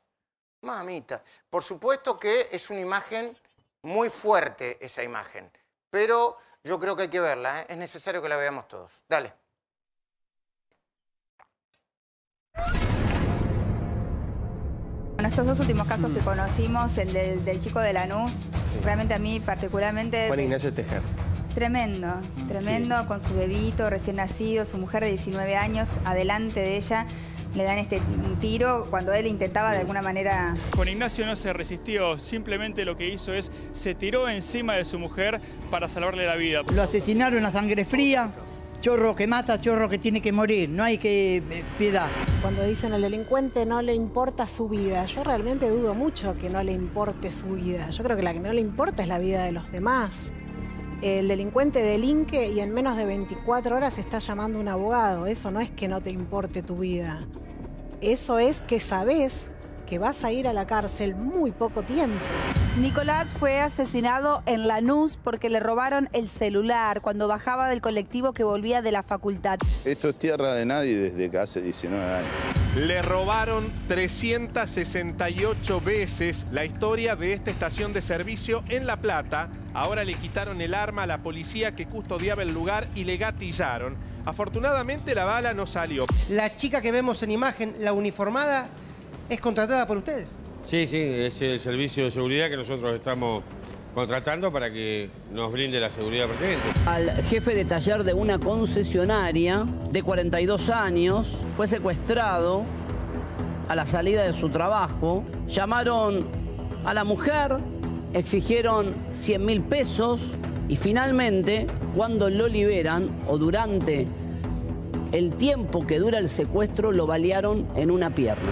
Mamita. Por supuesto que es una imagen muy fuerte, esa imagen. Pero yo creo que hay que verla, ¿eh? es necesario que la veamos todos. Dale estos dos últimos casos que conocimos, el del, chico de Lanús, realmente a mí particularmente... Juan Ignacio Tejer. Tremendo, tremendo, con su bebito recién nacido, su mujer de 19 años, adelante de ella, le dan este tiro cuando él intentaba de alguna manera... Juan Ignacio no se resistió, simplemente lo que hizo es, se tiró encima de su mujer para salvarle la vida. Lo asesinaron a sangre fría, chorro que mata, chorro que tiene que morir, no hay que eh, piedad. Cuando dicen al delincuente no le importa su vida, yo realmente dudo mucho que no le importe su vida. Yo creo que la que no le importa es la vida de los demás. El delincuente delinque y en menos de 24 horas está llamando a un abogado. Eso no es que no te importe tu vida. Eso es que sabes que vas a ir a la cárcel muy poco tiempo. Nicolás fue asesinado en Lanús porque le robaron el celular cuando bajaba del colectivo que volvía de la facultad. Esto es tierra de nadie desde hace 19 años. Le robaron 368 veces la historia de esta estación de servicio en La Plata. Ahora le quitaron el arma a la policía que custodiaba el lugar y le gatillaron. Afortunadamente la bala no salió. La chica que vemos en imagen, la uniformada, es contratada por ustedes. Sí, sí, es el servicio de seguridad que nosotros estamos contratando para que nos brinde la seguridad pertinente. Al jefe de taller de una concesionaria de 42 años fue secuestrado a la salida de su trabajo. Llamaron a la mujer, exigieron 100 mil pesos y finalmente, cuando lo liberan o durante el tiempo que dura el secuestro lo balearon en una pierna.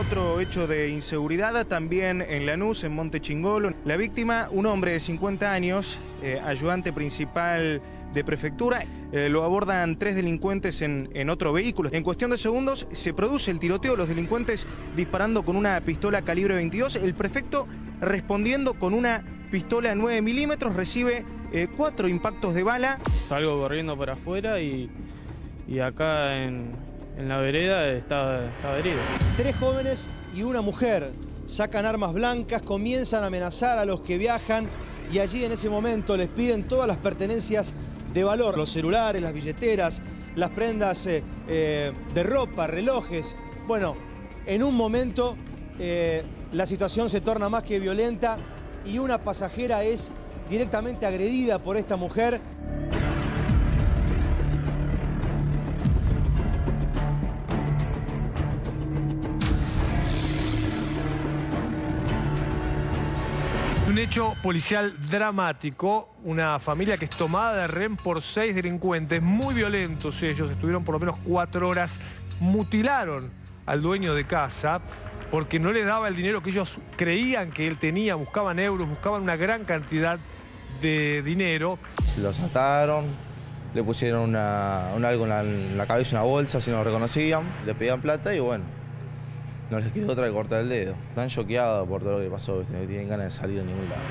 Otro hecho de inseguridad también en Lanús, en Monte Chingolo. La víctima, un hombre de 50 años, eh, ayudante principal de prefectura. Eh, lo abordan tres delincuentes en, otro vehículo. En cuestión de segundos se produce el tiroteo, los delincuentes disparando con una pistola calibre 22. El prefecto respondiendo con una pistola 9 milímetros recibe eh, cuatro impactos de bala. Salgo corriendo para afuera y y acá en, la vereda está está herido. Tres jóvenes y una mujer sacan armas blancas, comienzan a amenazar a los que viajan y allí en ese momento les piden todas las pertenencias de valor, los celulares, las billeteras, las prendas eh, eh, de ropa, relojes. Bueno, en un momento eh, la situación se torna más que violenta y una pasajera es directamente agredida por esta mujer. Un hecho policial dramático, una familia que es tomada de rehén por seis delincuentes, muy violentos ellos, estuvieron por lo menos cuatro horas, mutilaron al dueño de casa porque no le daba el dinero que ellos creían que él tenía, buscaban euros, buscaban una gran cantidad de dinero. Los ataron, le pusieron algo en la, en la cabeza, una bolsa, si no lo reconocían, le pedían plata y bueno, no les quedó otra que cortar el dedo. Están choqueados por todo lo que pasó, no tienen ganas de salir a ningún lado.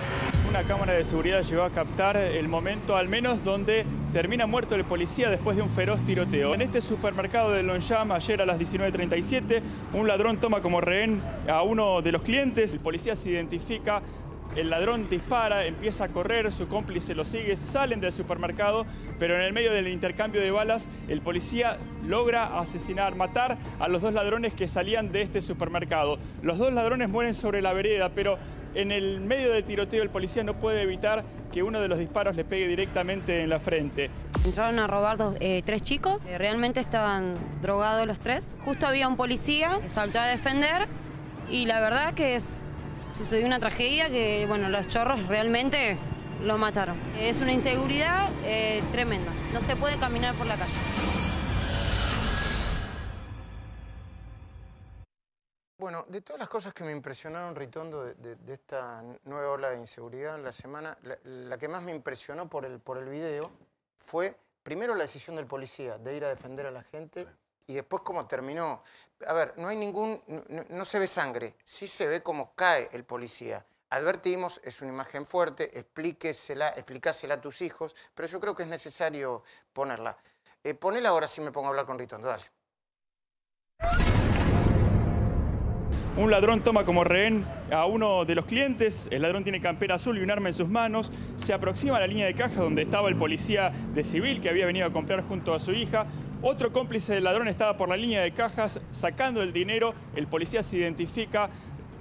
Una cámara de seguridad llegó a captar el momento, al menos, donde termina muerto el policía después de un feroz tiroteo. En este supermercado de Longchamp, ayer a las 19.37, un ladrón toma como rehén a uno de los clientes. El policía se identifica el ladrón dispara, empieza a correr, su cómplice lo sigue, salen del supermercado, pero en el medio del intercambio de balas, el policía logra asesinar, matar a los dos ladrones que salían de este supermercado. Los dos ladrones mueren sobre la vereda, pero en el medio del tiroteo el policía no puede evitar que uno de los disparos le pegue directamente en la frente. Entraron a robar dos, eh, tres chicos, eh, realmente estaban drogados los tres. Justo había un policía saltó a defender y la verdad que es sucedió una tragedia que, bueno, los chorros realmente lo mataron. Es una inseguridad eh, tremenda. No se puede caminar por la calle. Bueno, de todas las cosas que me impresionaron, Ritondo, de, esta nueva ola de inseguridad en la semana, la, que más me impresionó por el, por el video fue, primero, la decisión del policía de ir a defender a la gente y después cómo terminó. A ver, no hay ningún, no, se ve sangre, sí se ve cómo cae el policía. Advertimos, es una imagen fuerte, explíquesela, explícasela a tus hijos, pero yo creo que es necesario ponerla. Eh, ponela ahora si me pongo a hablar con Ritondo, dale. Un ladrón toma como rehén a uno de los clientes, el ladrón tiene campera azul y un arma en sus manos, se aproxima a la línea de caja donde estaba el policía de civil que había venido a comprar junto a su hija, otro cómplice del ladrón estaba por la línea de cajas sacando el dinero. El policía se identifica,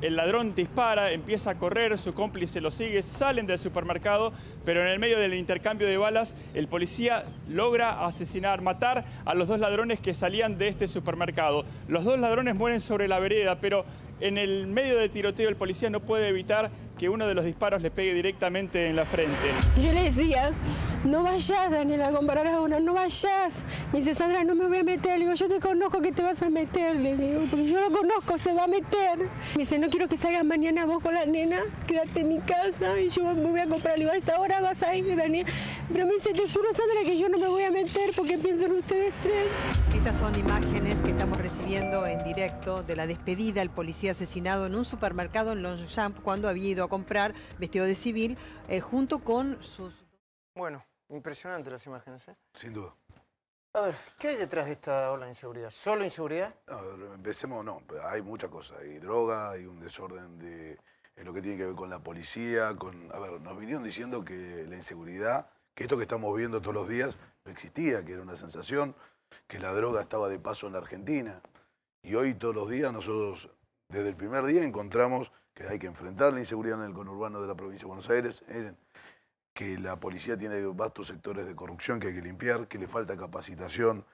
el ladrón dispara, empieza a correr, su cómplice lo sigue, salen del supermercado, pero en el medio del intercambio de balas, el policía logra asesinar, matar a los dos ladrones que salían de este supermercado. Los dos ladrones mueren sobre la vereda, pero en el medio del tiroteo el policía no puede evitar que uno de los disparos le pegue directamente en la frente. Yo le decía, no vayas, Daniela, a comparar a uno, no vayas. Me dice, Sandra, no me voy a meter. Le digo, yo te conozco que te vas a meter. Le digo, porque yo lo conozco, se va a meter. Me dice, no quiero que salgas mañana vos con la nena, quedarte en mi casa y yo me voy a comprar. Le digo, a esta hora vas a ir, Daniela. Pero me dice, te juro, Sandra, que yo no me voy a meter porque pienso en ustedes tres. Estas son imágenes que estamos recibiendo en directo de la despedida al policía asesinado en un supermercado en Longchamp cuando había ido a comprar vestido de civil eh, junto con sus... Bueno, impresionante las imágenes, ¿eh? Sin duda. A ver, ¿qué hay detrás de esta ola de inseguridad? ¿Solo inseguridad? No, empecemos, no, hay muchas cosas. Hay droga, hay un desorden de lo que tiene que ver con la policía, con... A ver, nos vinieron diciendo que la inseguridad, que esto que estamos viendo todos los días, no existía, que era una sensación, que la droga estaba de paso en la Argentina. Y hoy todos los días nosotros desde el primer día encontramos que hay que enfrentar la inseguridad en el conurbano de la provincia de Buenos Aires, que la policía tiene vastos sectores de corrupción que hay que limpiar, que le falta capacitación,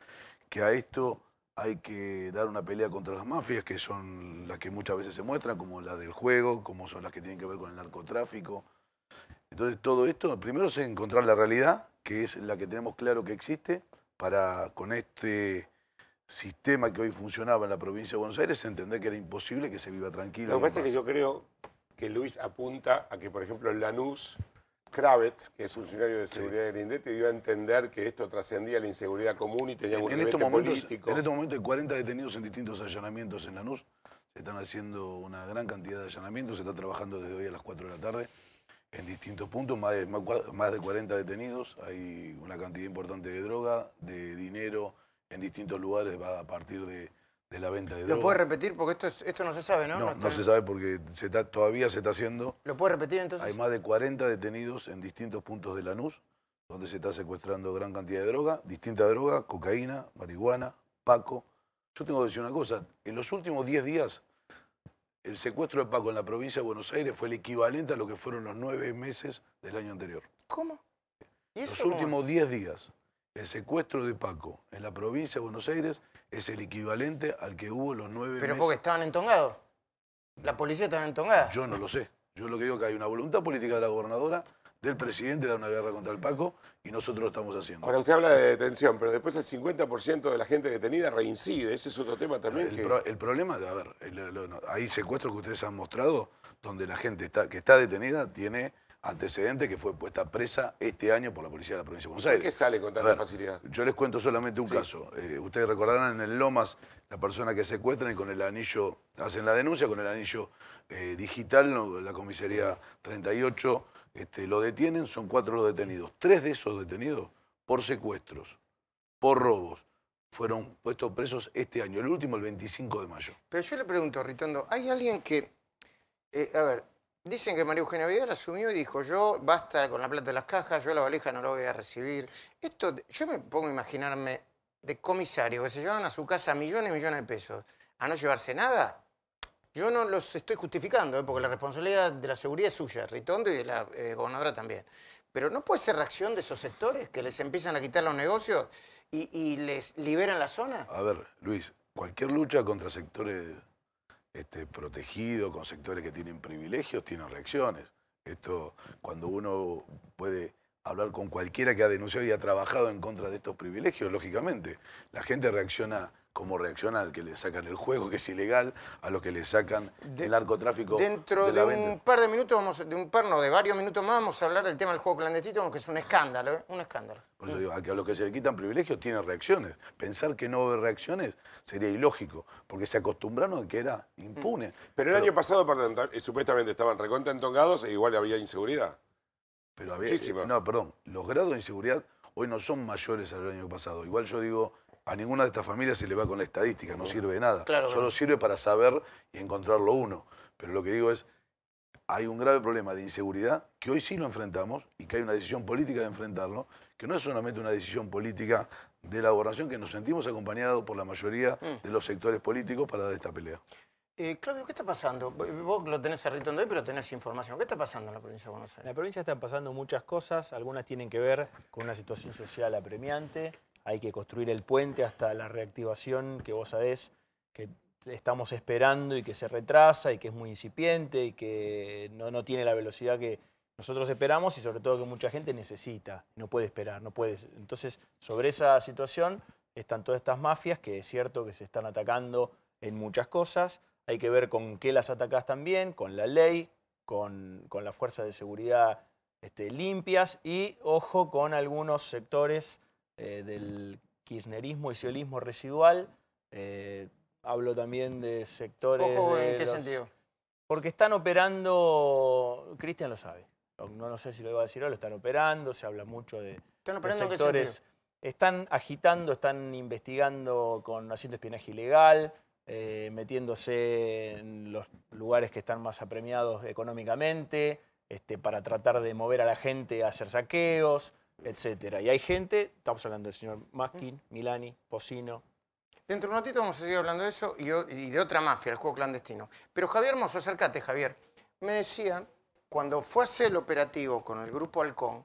que a esto hay que dar una pelea contra las mafias, que son las que muchas veces se muestran, como la del juego, como son las que tienen que ver con el narcotráfico. Entonces todo esto, primero es encontrar la realidad, que es la que tenemos claro que existe, para con este sistema que hoy funcionaba en la provincia de Buenos Aires, entender que era imposible que se viva tranquilo. Lo que pasa es que yo creo que Luis apunta a que, por ejemplo, en Lanús, Kravetz, que es funcionario de seguridad del INDE, iba dio a entender que esto trascendía la inseguridad común y tenía un en este político. En este momento hay 40 detenidos en distintos allanamientos en Lanús. Se están haciendo una gran cantidad de allanamientos. Se está trabajando desde hoy a las 4 de la tarde en distintos puntos. más de 40 detenidos. Hay una cantidad importante de droga, de dinero, en distintos lugares va a partir de, la venta de drogas. ¿Lo puede repetir? Porque esto, esto no se sabe, ¿no? No, no, se sabe porque todavía se está haciendo. ¿Lo puede repetir entonces? Hay más de 40 detenidos en distintos puntos de Lanús, donde se está secuestrando gran cantidad de droga, distinta droga, cocaína, marihuana, paco. Yo tengo que decir una cosa, en los últimos 10 días el secuestro de Paco en la provincia de Buenos Aires fue el equivalente a lo que fueron los nueve meses del año anterior. ¿Cómo? ¿Y los últimos 10 días. El secuestro de Paco en la provincia de Buenos Aires es el equivalente al que hubo los nueve Pero porque estaban entongados. La policía estaba entongada. Yo no lo sé. Yo lo que digo es que hay una voluntad política de la gobernadora, del presidente, de una guerra contra el Paco, y nosotros lo estamos haciendo. Ahora, usted habla de detención, pero después el 50% de la gente detenida reincide. Ese es otro tema también. El, problema, a ver, hay secuestros que ustedes han mostrado donde la gente que está detenida tiene antecedente que fue puesta presa este año por la policía de la provincia de Buenos Aires. ¿Qué sale con tanta facilidad? Yo les cuento solamente un caso. Eh, ustedes recordarán en el Lomas la persona que secuestran y con el anillo, hacen la denuncia con el anillo eh, digital, ¿no? la comisaría 38 este, lo detienen, son cuatro los detenidos. Tres de esos detenidos por secuestros, por robos, fueron puestos presos este año, el último el 25 de mayo. Pero yo le pregunto, Ritondo, ¿hay alguien que... Eh, a ver, Dicen que María Eugenia Vidal asumió y dijo, yo basta con la plata de las cajas, yo la valija no la voy a recibir. Esto, yo me pongo a imaginarme de comisario que se llevan a su casa millones y millones de pesos a no llevarse nada. Yo no los estoy justificando, ¿eh? porque la responsabilidad de la seguridad es suya, Ritondo y de la eh, gobernadora también. Pero no puede ser reacción de esos sectores que les empiezan a quitar los negocios y, y les liberan la zona. A ver, Luis, cualquier lucha contra sectores este, protegido, con sectores que tienen privilegios, tienen reacciones. Esto, cuando uno puede hablar con cualquiera que ha denunciado y ha trabajado en contra de estos privilegios, lógicamente, la gente reacciona cómo reacciona al que le sacan el juego, que es ilegal, a lo que le sacan de, el narcotráfico. Dentro de, un par de minutos, vamos, de un par, no, de varios minutos más, vamos a hablar del tema del juego clandestino, que es un escándalo, ¿eh? un escándalo. Por digo, a, que a los que se le quitan privilegios tiene reacciones. Pensar que no hubo reacciones sería ilógico, porque se acostumbraron a que era impune. Mm. Pero, el año pasado, perdón, eh, supuestamente estaban recontentongados e igual había inseguridad. Pero había, eh, no, perdón, los grados de inseguridad hoy no son mayores al año pasado. Igual yo digo, a ninguna de estas familias se le va con la estadística, no sirve de nada. Solo sirve para saber y encontrarlo uno. Pero lo que digo es, hay un grave problema de inseguridad que hoy sí lo enfrentamos y que hay una decisión política de enfrentarlo, que no es solamente una decisión política de la gobernación, que nos sentimos acompañados por la mayoría mm. de los sectores políticos para dar esta pelea. Eh, Claudio, ¿qué está pasando? Vos lo tenés a de hoy, pero tenés información. ¿Qué está pasando en la provincia de Buenos Aires? En la provincia están pasando muchas cosas. Algunas tienen que ver con una situación social apremiante, hay que construir el puente hasta la reactivación que vos sabés que estamos esperando y que se retrasa y que es muy incipiente y que no, tiene la velocidad que nosotros esperamos y sobre todo que mucha gente necesita, no puede esperar, no puede. Entonces, sobre esa situación están todas estas mafias que es cierto que se están atacando en muchas cosas, hay que ver con qué las atacás también, con la ley, con, con la fuerza de seguridad este, limpias y ojo con algunos sectores eh, del kirchnerismo y ciolismo residual. Eh, hablo también de sectores... qué sentido? Porque están operando, Cristian lo sabe, no, no, sé si lo iba a decir o lo están operando, se habla mucho de, ¿Están operando sectores... están agitando, están investigando con haciendo espionaje ilegal, eh, metiéndose en los lugares que están más apremiados económicamente, este, para tratar de mover a la gente a hacer saqueos etcétera. Y hay gente, estamos hablando del señor Maskin, Milani, Pocino Dentro de un ratito vamos a seguir hablando de eso y, de otra mafia, el juego clandestino. Pero Javier Mozo, acércate, Javier. Me decía, cuando fue a hacer el operativo con el Grupo Halcón,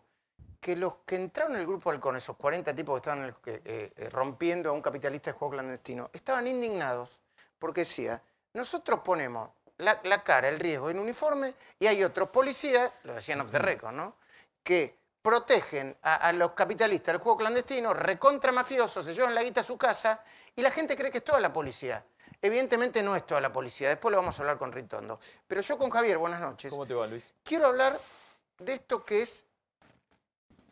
que los que entraron en el Grupo Halcón, esos 40 tipos que estaban eh, eh, rompiendo a un capitalista de juego clandestino, estaban indignados porque decía, nosotros ponemos la, la cara, el riesgo en uniforme y hay otros policías, lo decían off the record, ¿no? Que protegen a, los capitalistas del juego clandestino, recontra mafiosos, se llevan la guita a su casa y la gente cree que es toda la policía. Evidentemente no es toda la policía, después lo vamos a hablar con Ritondo. Pero yo con Javier, buenas noches. ¿Cómo te va, Luis? Quiero hablar de esto que es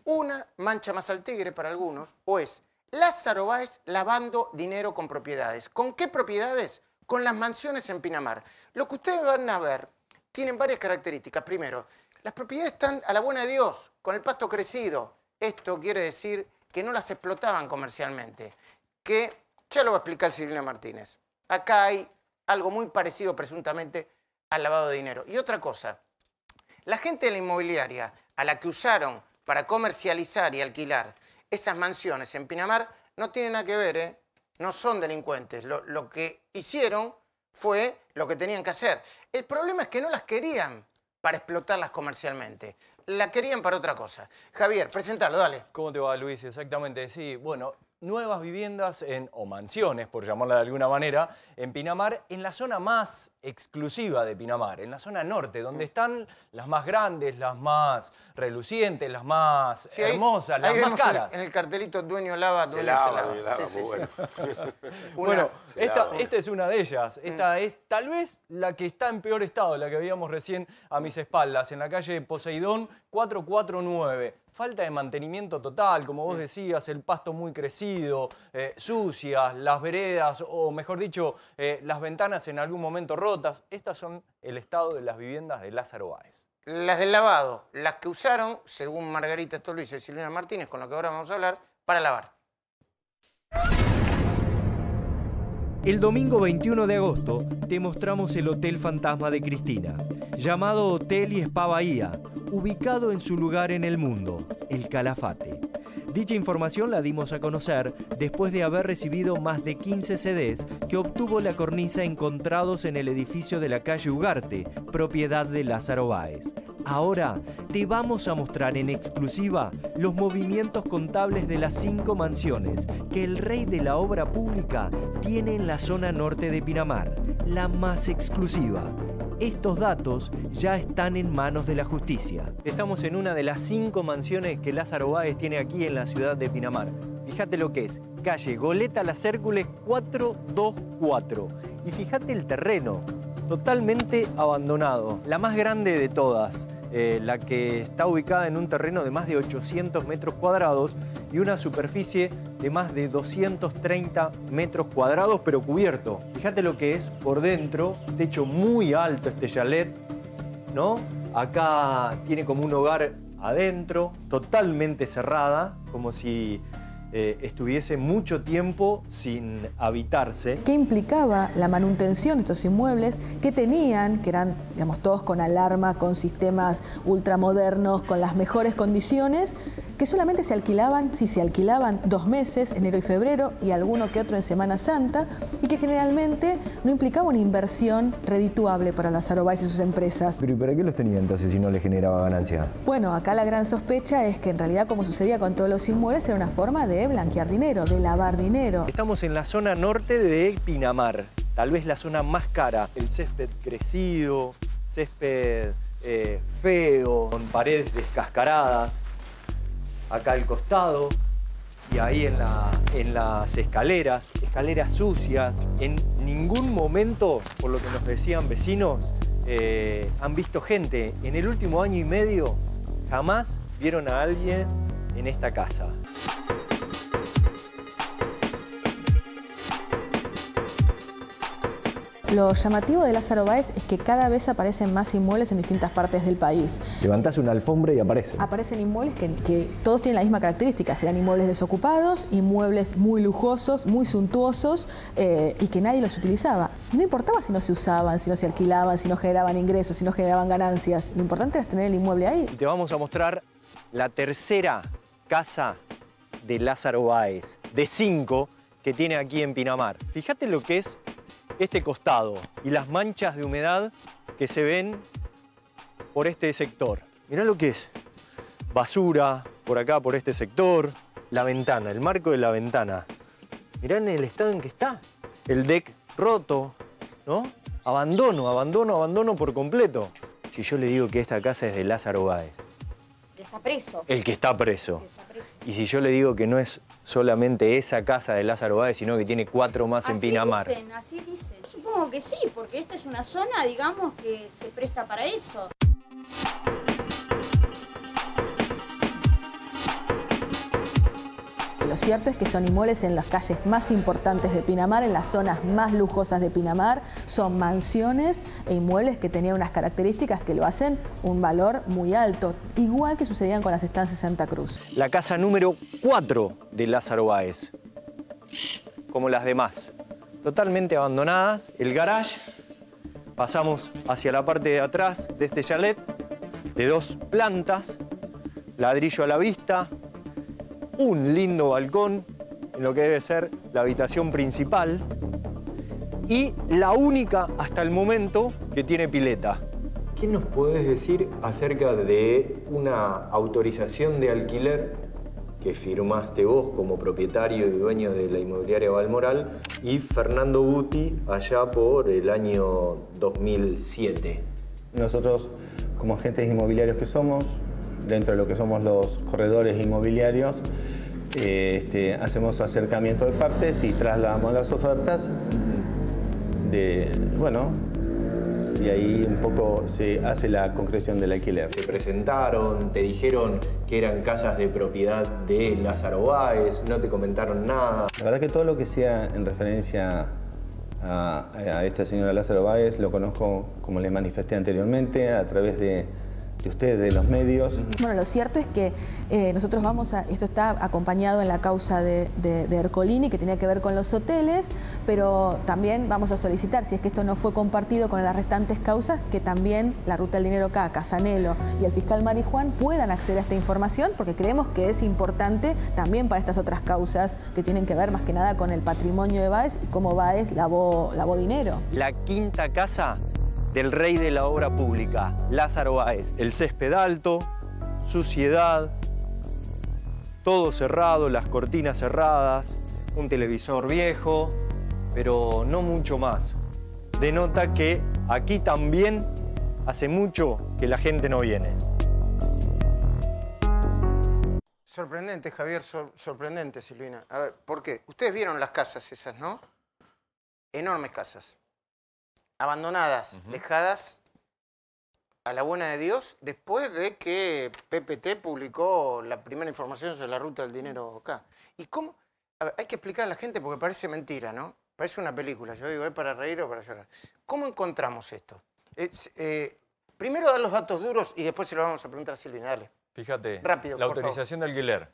una mancha más al tigre para algunos, o es Lázaro Báez lavando dinero con propiedades. ¿Con qué propiedades? Con las mansiones en Pinamar. Lo que ustedes van a ver tienen varias características. Primero, las propiedades están a la buena de Dios, con el pasto crecido. Esto quiere decir que no las explotaban comercialmente, que ya lo va a explicar Silvina Martínez. Acá hay algo muy parecido presuntamente al lavado de dinero. Y otra cosa, la gente de la inmobiliaria a la que usaron para comercializar y alquilar esas mansiones en Pinamar no tiene nada que ver, ¿eh? no son delincuentes. Lo, lo que hicieron fue lo que tenían que hacer. El problema es que no las querían para explotarlas comercialmente. La querían para otra cosa. Javier, presentalo, dale. ¿Cómo te va, Luis? Exactamente, sí. Bueno, nuevas viviendas en, o mansiones, por llamarla de alguna manera, en Pinamar, en la zona más exclusiva de Pinamar, en la zona norte, donde mm. están las más grandes, las más relucientes, las más hermosas, las más caras. En el cartelito dueño lava, dueño se lava. sí, bueno, *laughs* esta, esta, es una de ellas. Mm. Esta es tal vez la que está en peor estado, la que veíamos recién a mis espaldas, en la calle Poseidón 449. Falta de mantenimiento total, como vos decías, el pasto muy crecido, eh, sucias, las veredas o mejor dicho, eh, las ventanas en algún momento rotas. Estas son el estado de las viviendas de Lázaro Báez. Las del lavado, las que usaron, según Margarita luis y Silvina Martínez, con lo que ahora vamos a hablar, para lavar. El domingo 21 de agosto te mostramos el Hotel Fantasma de Cristina, llamado Hotel y Spa Bahía, ubicado en su lugar en el mundo, el Calafate. Dicha información la dimos a conocer después de haber recibido más de 15 CDs que obtuvo la cornisa encontrados en el edificio de la calle Ugarte, propiedad de Lázaro Báez. Ahora te vamos a mostrar en exclusiva los movimientos contables de las cinco mansiones que el rey de la obra pública tiene en la zona norte de Pinamar, la más exclusiva estos datos ya están en manos de la justicia. Estamos en una de las cinco mansiones que Lázaro Báez tiene aquí en la ciudad de Pinamar. Fíjate lo que es, calle Goleta Las Hércules 424. Y fíjate el terreno, totalmente abandonado, la más grande de todas. Eh, la que está ubicada en un terreno de más de 800 metros cuadrados y una superficie de más de 230 metros cuadrados, pero cubierto. Fíjate lo que es por dentro, techo muy alto este chalet, ¿no? Acá tiene como un hogar adentro, totalmente cerrada, como si eh, estuviese mucho tiempo sin habitarse. ¿Qué implicaba la manutención de estos inmuebles que tenían, que eran digamos, todos con alarma, con sistemas ultramodernos, con las mejores condiciones? que solamente se alquilaban, si se alquilaban, dos meses, enero y febrero, y alguno que otro en Semana Santa, y que generalmente no implicaba una inversión redituable para las Arobais y sus empresas. Pero ¿y para qué los tenía entonces si no le generaba ganancia? Bueno, acá la gran sospecha es que en realidad, como sucedía con todos los inmuebles, era una forma de blanquear dinero, de lavar dinero. Estamos en la zona norte de Pinamar, tal vez la zona más cara. El césped crecido, césped eh, feo, con paredes descascaradas acá al costado y ahí en, las escaleras, escaleras sucias. En ningún momento, por lo que nos decían vecinos, eh, han visto gente. En el último año y medio jamás vieron a alguien en esta casa. Lo llamativo de Lázaro Báez es que cada vez aparecen más inmuebles en distintas partes del país. Levantás una alfombra y aparece. Aparecen inmuebles que, todos tienen la misma característica, serán inmuebles desocupados, inmuebles muy lujosos, muy suntuosos eh, y que nadie los utilizaba. No importaba si no se usaban, si no se alquilaban, si no generaban ingresos, si no generaban ganancias. Lo importante era tener el inmueble ahí. te vamos a mostrar la tercera casa de Lázaro Báez, de cinco que tiene aquí en Pinamar. Fíjate lo que es este costado y las manchas de humedad que se ven por este sector. Mirá lo que es. Basura por acá, por este sector. La ventana, el marco de la ventana. en el estado en que está. El deck roto, ¿no? Abandono, abandono, abandono por completo. Si yo le digo que esta casa es de Lázaro Báez, está preso. El que está preso. Y si yo le digo que no es solamente esa casa de Lázaro baez sino que tiene cuatro más en Pinamar. Dicen, así Supongo que sí, porque esta es una zona, digamos, que se presta para eso. lo cierto es que son inmuebles en las calles más importantes de Pinamar, en las zonas más lujosas de Pinamar. Son mansiones e inmuebles que tenían unas características que lo hacen un valor muy alto, igual que sucedían con las estancias Santa Cruz. La casa número 4 de Lázaro Báez, como las demás, totalmente abandonadas. El garage, pasamos hacia la parte de atrás de este chalet, de dos plantas, ladrillo a la vista, un lindo balcón en lo que debe ser la habitación principal y la única hasta el momento que tiene pileta. ¿Qué nos puedes decir acerca de una autorización de alquiler que firmaste vos como propietario y dueño de la inmobiliaria Valmoral y Fernando Buti allá por el año 2007? Nosotros, como agentes inmobiliarios que somos, dentro de lo que somos los corredores inmobiliarios, eh, este, hacemos acercamiento de partes y trasladamos las ofertas de, bueno, y ahí un poco se hace la concreción del alquiler. Te presentaron, te dijeron que eran casas de propiedad de Lázaro Baez no te comentaron nada. La verdad que todo lo que sea en referencia a, esta señora Lázaro Baez lo conozco, como le manifesté anteriormente, a través de de ustedes, de los medios. Bueno, lo cierto es que eh, nosotros vamos a, esto está acompañado en la causa de, Ercolini, que tenía que ver con los hoteles, pero también vamos a solicitar, si es que esto no fue compartido con las restantes causas, que también la Ruta del Dinero acá, Casanelo y el fiscal Marijuán puedan acceder a esta información, porque creemos que es importante también para estas otras causas que tienen que ver más que nada con el patrimonio de Baez y cómo Baez lavó dinero. La quinta casa del rey de la obra pública, Lázaro Báez. El césped alto, suciedad, todo cerrado, las cortinas cerradas, un televisor viejo, pero no mucho más. Denota que aquí también hace mucho que la gente no viene. Sorprendente, Javier, sorprendente, Silvina. A ver, ¿por qué? Ustedes vieron las casas esas, ¿no? Enormes casas abandonadas, dejadas a la buena de Dios, después de que PPT publicó la primera información sobre la ruta del dinero acá. ¿Y cómo? hay que explicar a la gente porque parece mentira, ¿no? Parece una película, yo digo, es para reír o para llorar. ¿Cómo encontramos esto? Eh, primero dar los datos duros y después se lo vamos a preguntar a Silvina, dale. Fíjate, Rápido, la autorización de alquiler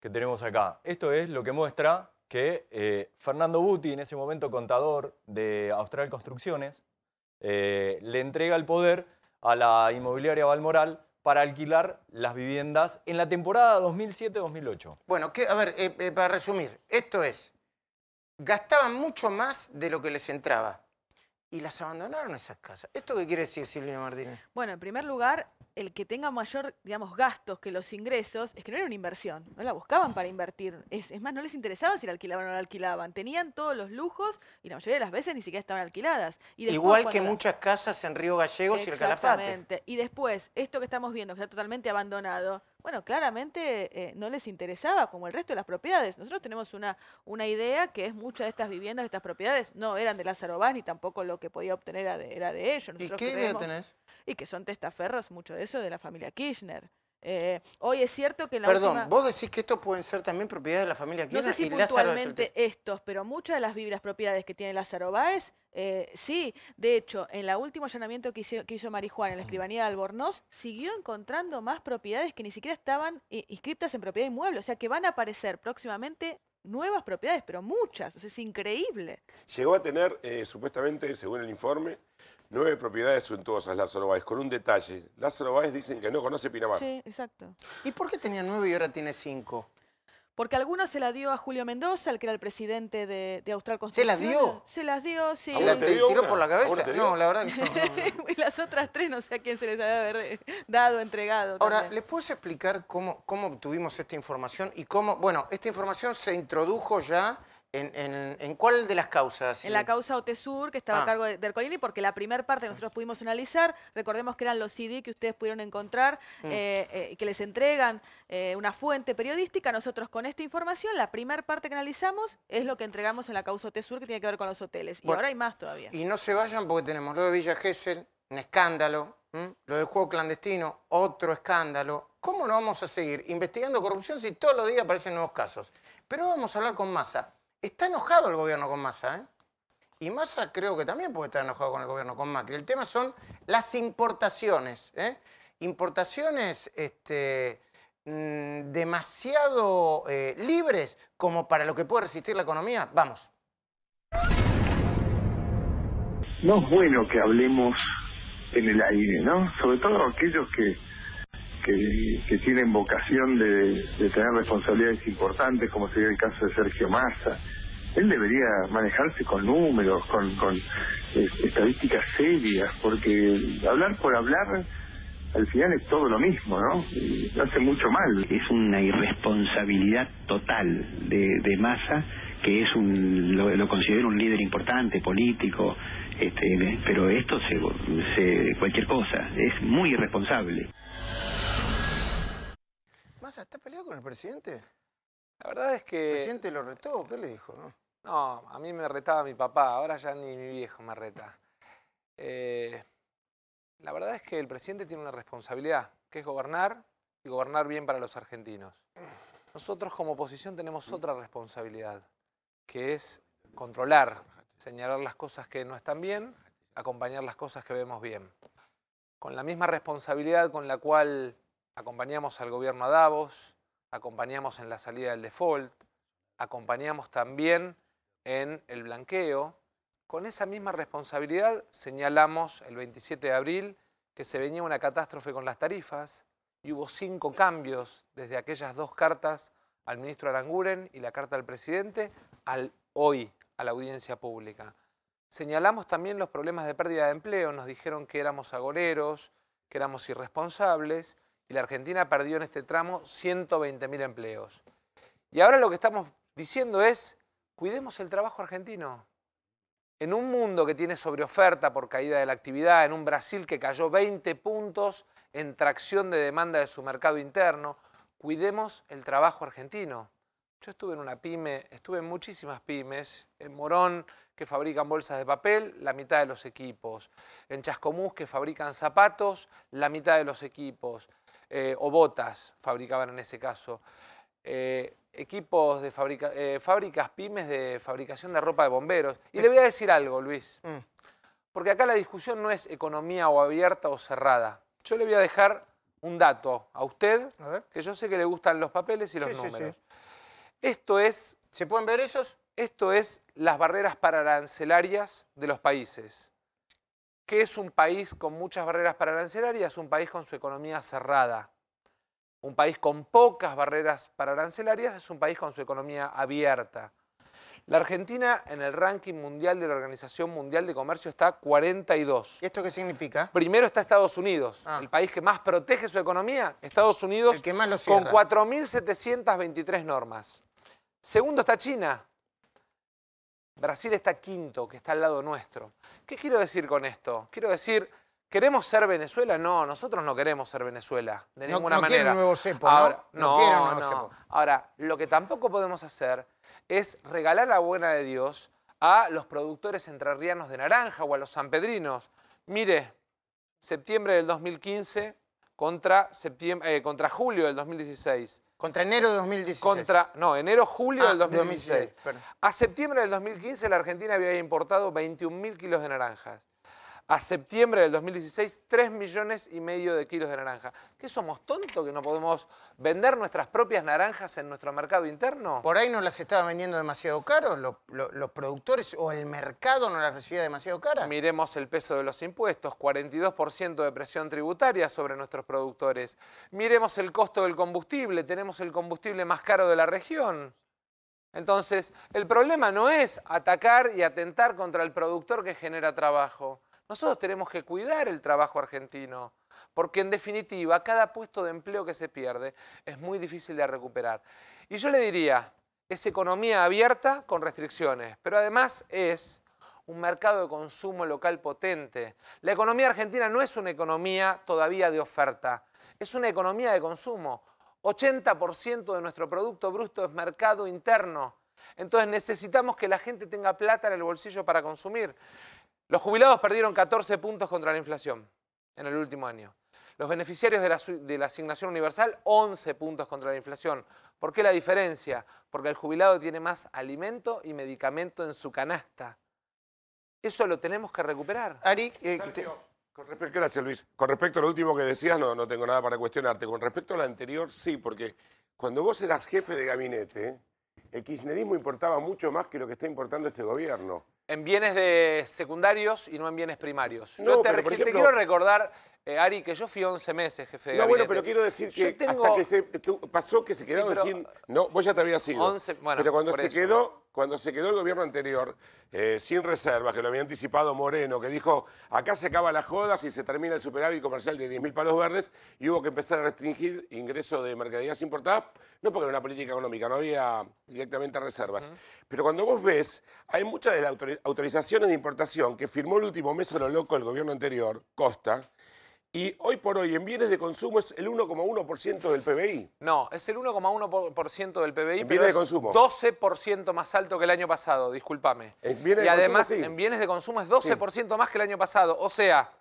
que tenemos acá. Esto es lo que muestra que eh, Fernando Buti, en ese momento contador de Austral Construcciones, eh, le entrega el poder a la inmobiliaria Valmoral para alquilar las viviendas en la temporada 2007-2008. Bueno, a ver, eh, para resumir, esto es, gastaban mucho más de lo que les entraba y las abandonaron esas casas. ¿Esto qué quiere decir, Silvia Martínez? Bueno, en primer lugar, el que tenga mayor, digamos, gastos que los ingresos, es que no era una inversión, no la buscaban para invertir. Es, más, no les interesaba si la alquilaban o no la alquilaban. Tenían todos los lujos y la mayoría de las veces ni siquiera estaban alquiladas. Igual que muchas casas en Río Gallegos y el Calafate. Exactamente. Y después, esto que estamos viendo, que está totalmente abandonado, bueno, claramente eh, no les interesaba, como el resto de las propiedades. Nosotros tenemos una, una idea que es muchas de estas viviendas, de estas propiedades, no eran de Lázaro Vaz, ni tampoco lo que podía obtener era de, ellos. ¿Y qué idea tenés? y que son testaferros, mucho de eso, de la familia Kirchner. Eh, hoy es cierto que la Perdón, vos decís que estos pueden ser también propiedades de la familia Kirchner. No sé si puntualmente estos, pero muchas de las vibras propiedades que tiene Lázaro Báez, eh, sí. De hecho, en el último allanamiento que hizo, que Marijuana en la escribanía de Albornoz, siguió encontrando más propiedades que ni siquiera estaban eh, inscritas en propiedad inmueble. O sea que van a aparecer próximamente nuevas propiedades, pero muchas. O es increíble. Llegó a tener, supuestamente, según el informe, Nueve propiedades suntuosas, Lázaro Báez, con un detalle. Lázaro Báez dicen que no conoce Pinamar. Sí, exacto. ¿Y por qué tenía nueve y ahora tiene cinco? Porque algunos se la dio a Julio Mendoza, el que era el presidente de, Austral Constitución. ¿Se las dio? Se las dio, sí. ¿Se las tiró por la cabeza? No, la verdad que *laughs* y las otras tres no sé a quién se les había eh, dado, entregado. Ahora, ¿les puedes explicar cómo, cómo obtuvimos esta información y cómo... Bueno, esta información se introdujo ya ¿En, cuál de las causas? En la eh, causa OTESUR, que estaba a ah. cargo de Ercolini, porque la primera parte nosotros pudimos analizar, recordemos que eran los CD que ustedes pudieron encontrar, mm. eh, eh, que les entregan una fuente periodística, nosotros con esta información, la primera parte que analizamos es lo que entregamos en la causa OTESUR, que tiene que ver con los hoteles, y ahora hay más todavía. Y no se vayan porque tenemos lo de Villa Gesell, un escándalo, lo del juego clandestino, otro escándalo, ¿Cómo no vamos a seguir investigando corrupción si todos los días aparecen nuevos casos? Pero vamos a hablar con Massa. Está enojado el gobierno con Massa, ¿eh? Y Massa creo que también puede estar enojado con el gobierno, con Macri. El tema son las importaciones. ¿eh? Importaciones este, mm, demasiado eh, libres como para lo que puede resistir la economía. Vamos. No es bueno que hablemos en el aire, ¿no? Sobre todo aquellos que que, tienen vocación de, de, tener responsabilidades importantes, como sería el caso de Sergio Massa. Él debería manejarse con números, con, con eh, estadísticas serias, porque hablar por hablar al final es todo lo mismo, ¿no? Y hace mucho mal. Es una irresponsabilidad total de, de Massa, que es un, lo, lo considero un líder importante, político, este, pero esto se, cualquier cosa, es muy irresponsable. más está peleado con el presidente? La verdad es que... ¿El presidente lo retó? ¿Qué le dijo? No, a mí me retaba mi papá, ahora ya ni mi viejo me reta. Eh, la verdad es que el presidente tiene una responsabilidad, que es gobernar y gobernar bien para los argentinos. Nosotros como oposición tenemos otra responsabilidad, que es controlar señalar las cosas que no están bien, acompañar las cosas que vemos bien. Con la misma responsabilidad con la cual acompañamos al gobierno a Davos, acompañamos en la salida del default, acompañamos también en el blanqueo, con esa misma responsabilidad señalamos el 27 de abril que se venía una catástrofe con las tarifas y hubo cinco cambios desde aquellas dos cartas al ministro Aranguren y la carta al presidente al hoy, a la audiencia pública. Señalamos también los problemas de pérdida de empleo, nos dijeron que éramos agoreros, que éramos irresponsables y la Argentina perdió en este tramo 120.000 empleos. Y ahora lo que estamos diciendo es, cuidemos el trabajo argentino. En un mundo que tiene sobreoferta por caída de la actividad, en un Brasil que cayó 20 puntos en tracción de demanda de su mercado interno, cuidemos el trabajo argentino. Yo estuve en una pyme, estuve en muchísimas pymes, en Morón que fabrican bolsas de papel, la mitad de los equipos, en Chascomús que fabrican zapatos, la mitad de los equipos, eh, o botas fabricaban en ese caso. Eh, equipos de eh, fábricas pymes de fabricación de ropa de bomberos. Y le voy a decir algo, Luis, mm. porque acá la discusión no es economía o abierta o cerrada. Yo le voy a dejar un dato a usted, que yo sé que le gustan los papeles y los números. Esto es... ¿Se pueden ver esos? Esto es las barreras paralancelarias de los países. ¿Qué es un país con muchas barreras Es Un país con su economía cerrada. Un país con pocas barreras paralancelarias es un país con su economía abierta. La Argentina en el ranking mundial de la Organización Mundial de Comercio está 42. ¿Y esto qué significa? Primero está Estados Unidos, ah. el país que más protege su economía, Estados Unidos con 4.723 normas. Segundo está China. Brasil está quinto, que está al lado nuestro. ¿Qué quiero decir con esto? Quiero decir, ¿queremos ser Venezuela? No, nosotros no queremos ser Venezuela, de ninguna no manera. nuevo Ahora, ¿no? no, un nuevo Ahora, lo que tampoco podemos hacer es regalar la buena de Dios a los productores entrerrianos de naranja o a los sanpedrinos. Mire, septiembre del 2015 contra, eh, contra julio del 2016. Contra enero de 2016. Contra, no, enero, julio ah, del 2016. 2016 a septiembre del 2015 la Argentina había importado 21.000 kilos de naranjas a septiembre del 2016 3 millones y medio de kilos de naranja. ¿Qué somos tontos que no podemos vender nuestras propias naranjas en nuestro mercado interno? Por ahí no las estaba vendiendo demasiado caro, los productores o el mercado no las recibía demasiado caras. Miremos el peso de los impuestos, 42% de presión tributaria sobre nuestros productores. Miremos el costo del combustible, tenemos el combustible más caro de la región. Entonces, el problema no es atacar y atentar contra el productor que genera trabajo. Nosotros tenemos que cuidar el trabajo argentino, porque en definitiva cada puesto de empleo que se pierde es muy difícil de recuperar. Y yo le diría, es economía abierta con restricciones, pero además es un mercado de consumo local potente. La economía argentina no es una economía todavía de oferta, es una economía de consumo. 80% de nuestro Producto Bruto es mercado interno. Entonces necesitamos que la gente tenga plata en el bolsillo para consumir. Los jubilados perdieron 14 puntos contra la inflación en el último año. Los beneficiarios de la, asignación universal, 11 puntos contra la inflación. ¿Por qué la diferencia? Porque el jubilado tiene más alimento y medicamento en su canasta. Eso lo tenemos que recuperar. Ari, eh, respecto, gracias Luis. Con respecto a lo último que decías, no, no tengo nada para cuestionarte. Con respecto a lo anterior, sí, porque cuando vos eras jefe de gabinete, el kirchnerismo importaba mucho más que lo que está importando este gobierno. En bienes de secundarios y no en bienes primarios. yo te, quiero recordar, eh, Ari, que yo fui 11 meses jefe de No, bueno, pero quiero decir que pasó que se quedaron sin... No, vos ya te habías ido. 11, bueno, pero cuando se, quedó, cuando se quedó el gobierno anterior, eh, sin reservas, que lo había anticipado Moreno, que dijo, acá se acaba la joda si se termina el superávit comercial de 10.000 palos verdes, y hubo que empezar a restringir ingresos de mercaderías importadas, no porque era una política económica, no había directamente reservas. Pero cuando vos ves, hay muchas de las autorizaciones de importación que firmó el último mes a lo loco el gobierno anterior, Costa, y hoy por hoy en bienes de consumo es el 1,1% del PBI. No, es el 1,1% del PBI, de consumo. es 12% más alto que el año pasado, discúlpame. y además en bienes de consumo es 12% más que el año pasado, o sea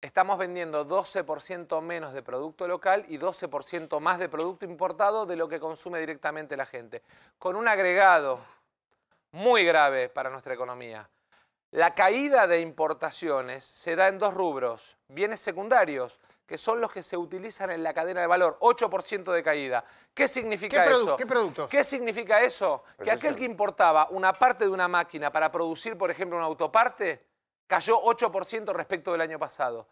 estamos vendiendo 12% menos de producto local y 12% más de producto importado de lo que consume directamente la gente, con un agregado muy grave para nuestra economía. La caída de importaciones se da en dos rubros, bienes secundarios, que son los que se utilizan en la cadena de valor, 8% de caída. ¿Qué significa eso? ¿Qué productos? ¿Qué significa eso? Pues que aquel que importaba una parte de una máquina para producir, por ejemplo, una autoparte, Cayó 8% respecto del año pasado.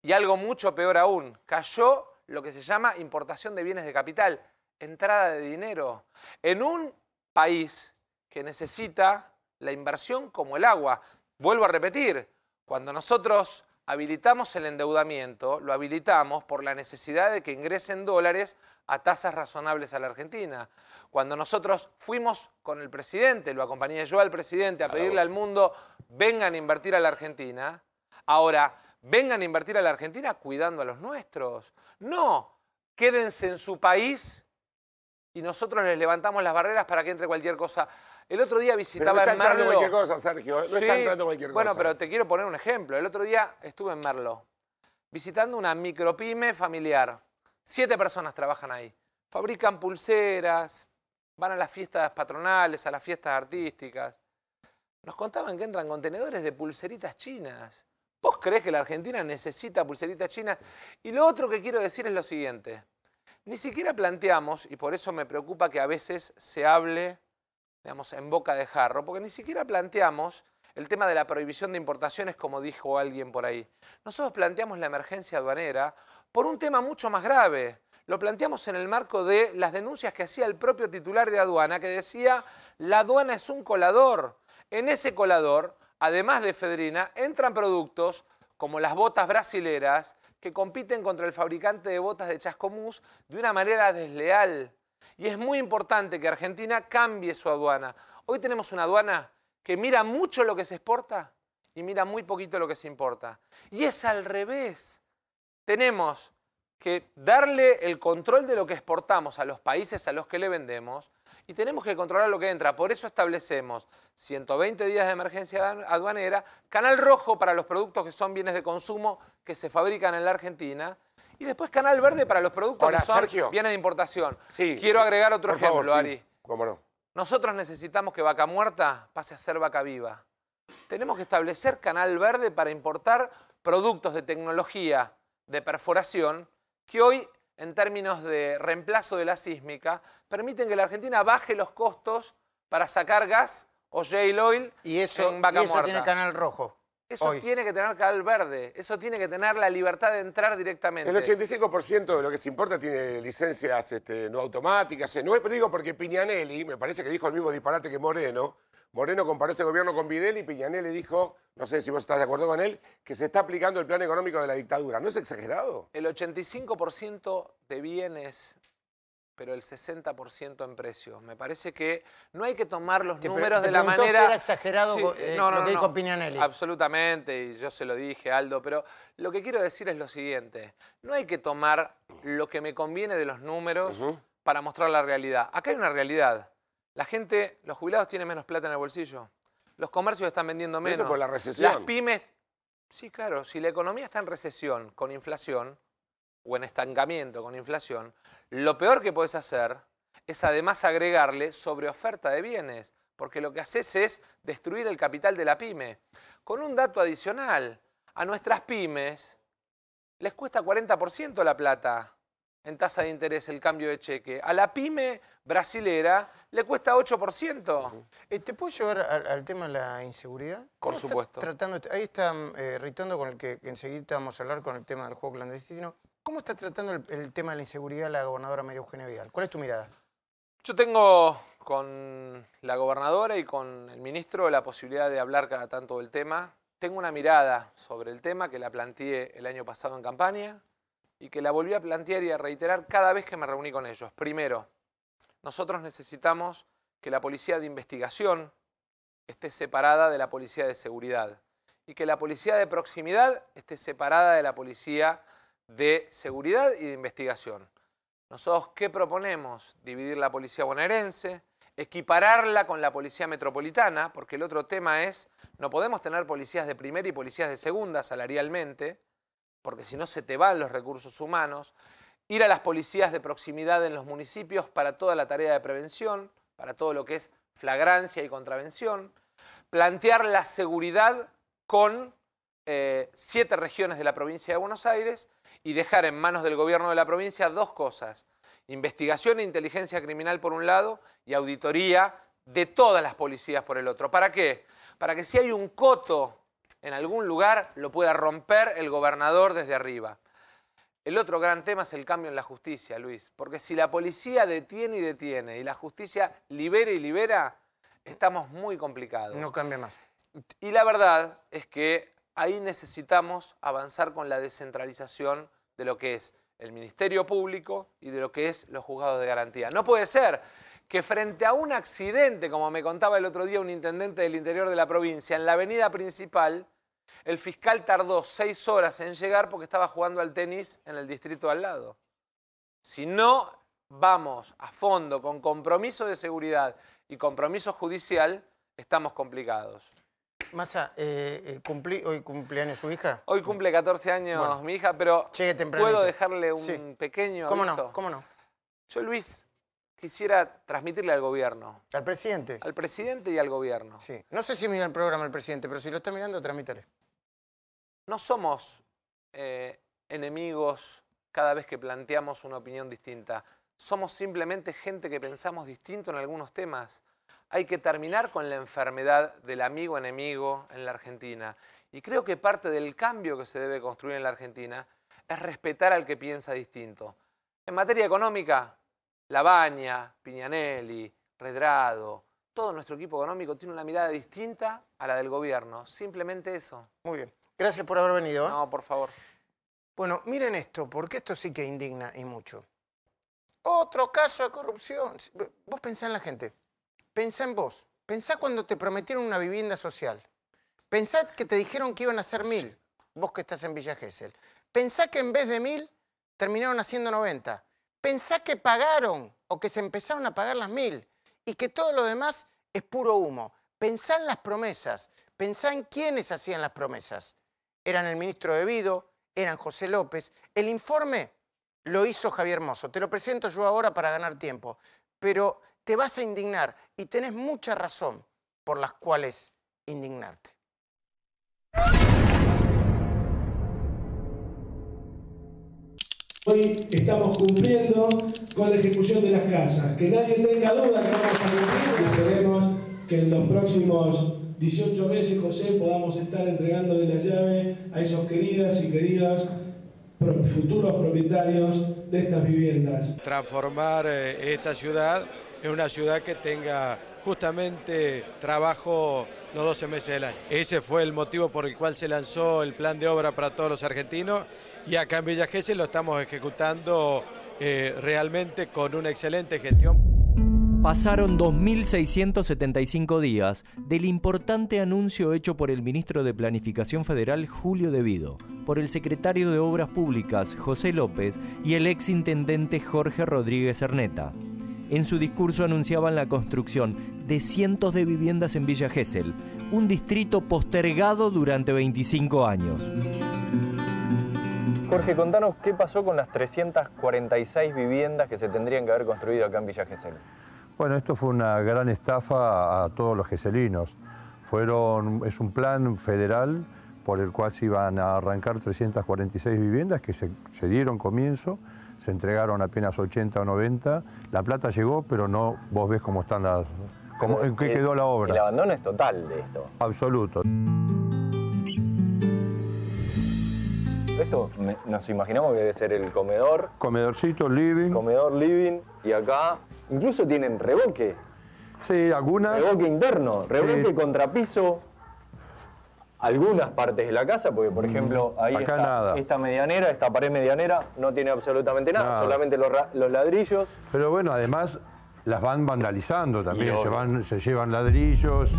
Y algo mucho peor aún, cayó lo que se llama importación de bienes de capital, entrada de dinero. En un país que necesita la inversión como el agua. Vuelvo a repetir, cuando nosotros habilitamos el endeudamiento, lo habilitamos por la necesidad de que ingresen dólares a tasas razonables a la Argentina. Cuando nosotros fuimos con el presidente, lo acompañé yo al presidente a pedirle al mundo, vengan a invertir a la Argentina, ahora, vengan a invertir a la Argentina cuidando a los nuestros. No, quédense en su país y nosotros les levantamos las barreras para que entre cualquier cosa el otro día visitaba pero está en cualquier cosa, Sergio. No está entrando cualquier cosa. Bueno, pero te quiero poner un ejemplo. El otro día estuve en Merlo visitando una micropyme familiar. Siete personas trabajan ahí. Fabrican pulseras, van a las fiestas patronales, a las fiestas artísticas. Nos contaban que entran contenedores de pulseritas chinas. ¿Vos crees que la Argentina necesita pulseritas chinas? Y lo otro que quiero decir es lo siguiente. Ni siquiera planteamos, y por eso me preocupa que a veces se hable en boca de jarro, porque ni siquiera planteamos el tema de la prohibición de importaciones, como dijo alguien por ahí. Nosotros planteamos la emergencia aduanera por un tema mucho más grave. Lo planteamos en el marco de las denuncias que hacía el propio titular de aduana, que decía, la aduana es un colador. En ese colador, además de Fedrina, entran productos como las botas brasileras, que compiten contra el fabricante de botas de Chascomús de una manera desleal y es muy importante que Argentina cambie su aduana. Hoy tenemos una aduana que mira mucho lo que se exporta y mira muy poquito lo que se importa. Y es al revés. Tenemos que darle el control de lo que exportamos a los países a los que le vendemos y tenemos que controlar lo que entra. Por eso establecemos 120 días de emergencia aduanera, canal rojo para los productos que son bienes de consumo que se fabrican en la Argentina y después Canal Verde para los productos que son, Sergio. de importación. Quiero agregar otro ejemplo, Ari. ¿Cómo Nosotros necesitamos que Vaca Muerta pase a ser Vaca Viva. Tenemos que establecer Canal Verde para importar productos de tecnología de perforación que hoy, en términos de reemplazo de la sísmica, permiten que la Argentina baje los costos para sacar gas o shale oil y eso, en Vaca y eso tiene Canal Rojo. Eso tiene que tener cal Verde, eso tiene que tener la libertad de entrar directamente. El 85% de lo que se importa tiene licencias este, no automáticas, eh, no digo porque Piñanelli, me parece que dijo el mismo disparate que Moreno, Moreno comparó este gobierno con Videl y Piñanelli dijo, no sé si vos estás de acuerdo con él, que se está aplicando el plan económico de la dictadura. ¿No es exagerado? El 85% de bienes pero el 60% en precios. Me parece que no hay que tomar los números de la manera... Si era exagerado eh, eh, lo que no, dijo Absolutamente, y yo se lo dije, Aldo, pero lo que quiero decir es lo siguiente. No hay que tomar lo que me conviene de los números para mostrar la realidad. Acá hay una realidad. La gente, los jubilados tienen menos plata en el bolsillo. Los comercios están vendiendo menos. Eso por la recesión. Las pymes... Sí, claro, si la economía está en recesión con inflación o en estancamiento con inflación, lo peor que puedes hacer es además agregarle sobre oferta de bienes, porque lo que haces es destruir el capital de la pyme. Con un dato adicional, a nuestras pymes les cuesta 40% la plata en tasa de interés el cambio de cheque. A la pyme brasilera le cuesta 8%. Eh, ¿Te puedo llevar al, tema de la inseguridad? Por supuesto. tratando, ahí está eh, con el que, enseguida vamos a hablar con el tema del juego clandestino. ¿Cómo está tratando el, tema de la inseguridad la gobernadora María Eugenia Vidal? ¿Cuál es tu mirada? Yo tengo con la gobernadora y con el ministro la posibilidad de hablar cada tanto del tema. Tengo una mirada sobre el tema que la planteé el año pasado en campaña y que la volví a plantear y a reiterar cada vez que me reuní con ellos. Primero, nosotros necesitamos que la policía de investigación esté separada de la policía de seguridad y que la policía de proximidad esté separada de la policía de seguridad y de investigación. Nosotros, ¿qué proponemos? Dividir la policía bonaerense, equipararla con la policía metropolitana, porque el otro tema es, no podemos tener policías de primera y policías de segunda salarialmente, porque si no se te van los recursos humanos, ir a las policías de proximidad en los municipios para toda la tarea de prevención, para todo lo que es flagrancia y contravención, plantear la seguridad con eh, siete regiones de la provincia de Buenos Aires y dejar en manos del gobierno de la provincia dos cosas. Investigación e inteligencia criminal por un lado y auditoría de todas las policías por el otro. ¿Para qué? Para que si hay un coto en algún lugar lo pueda romper el gobernador desde arriba. El otro gran tema es el cambio en la justicia, Luis, porque si la policía detiene y detiene y la justicia libera y libera, estamos muy complicados. No cambia más. Y la verdad es que ahí necesitamos avanzar con la descentralización de lo que es el Ministerio Público y de lo que es los juzgados de garantía. No puede ser que frente a un accidente, como me contaba el otro día un intendente del interior de la provincia, en la avenida principal, el fiscal tardó seis horas en llegar porque estaba jugando al tenis en el distrito al lado. Si no vamos a fondo con compromiso de seguridad y compromiso judicial, estamos complicados. Masa, eh, eh, cumplí, hoy cumpleaños su hija. Hoy cumple 14 años mi hija, pero puedo dejarle un pequeño ¿Cómo No, ¿Cómo no? Yo, Luis, quisiera transmitirle al gobierno. ¿Al presidente? Al presidente y al gobierno. Sí. No sé si mira el programa el presidente, pero si lo está mirando, tramítale. No somos eh, enemigos cada vez que planteamos una opinión distinta. Somos simplemente gente que pensamos distinto en algunos temas hay que terminar con la enfermedad del amigo enemigo en la Argentina. Y creo que parte del cambio que se debe construir en la Argentina es respetar al que piensa distinto. En materia económica, Labaña, Piñanelli, Redrado, todo nuestro equipo económico tiene una mirada distinta a la del gobierno. Simplemente eso. Muy bien. Gracias por haber venido. ¿eh? No, por favor. Bueno, miren esto, porque esto sí que indigna y mucho. Otro caso de corrupción. Vos pensás en la gente pensá en vos. Pensá cuando te prometieron una vivienda social. Pensá que te dijeron que iban a ser mil, vos que estás en Villa Gesell. Pensá que en vez de mil terminaron haciendo 90. Pensá que pagaron o que se empezaron a pagar las mil y que todo lo demás es puro humo. Pensá en las promesas, pensá en quiénes hacían las promesas. Eran el ministro de Vido, eran José López. El informe lo hizo Javier Mozo. Te lo presento yo ahora para ganar tiempo. Pero te vas a indignar y tenés mucha razón por las cuales indignarte. Hoy estamos cumpliendo con la ejecución de las casas. Que nadie tenga duda que vamos a cumplir. Esperemos que en los próximos 18 meses, José, podamos estar entregándole la llave a esos queridas y queridos futuros propietarios de estas viviendas. Transformar eh, esta ciudad en una ciudad que tenga justamente trabajo los 12 meses del año. Ese fue el motivo por el cual se lanzó el plan de obra para todos los argentinos y acá en Villa Gesell lo estamos ejecutando eh, realmente con una excelente gestión. Pasaron 2.675 días del importante anuncio hecho por el ministro de Planificación Federal Julio Devido, por el secretario de Obras Públicas José López y el exintendente Jorge Rodríguez Erneta. En su discurso anunciaban la construcción de cientos de viviendas en Villa Gesell, un distrito postergado durante 25 años. Jorge, contanos qué pasó con las 346 viviendas que se tendrían que haber construido acá en Villa Gesell. Bueno, esto fue una gran estafa a todos los geselinos. Fueron, es un plan federal por el cual se iban a arrancar 346 viviendas que se dieron comienzo se entregaron apenas 80 o 90. La plata llegó, pero no vos ves cómo están las. Cómo, ¿En quedó la obra? El abandono es total de esto. Absoluto. Esto nos imaginamos que debe ser el comedor. Comedorcito, living. Comedor, living. Y acá incluso tienen revoque. Sí, algunas. Revoque interno, revoque contrapiso algunas partes de la casa, porque por mm. ejemplo ahí está, esta medianera, esta pared medianera no tiene absolutamente nada, solamente los, ladrillos. Pero bueno, además las van vandalizando también, se, van, se llevan ladrillos.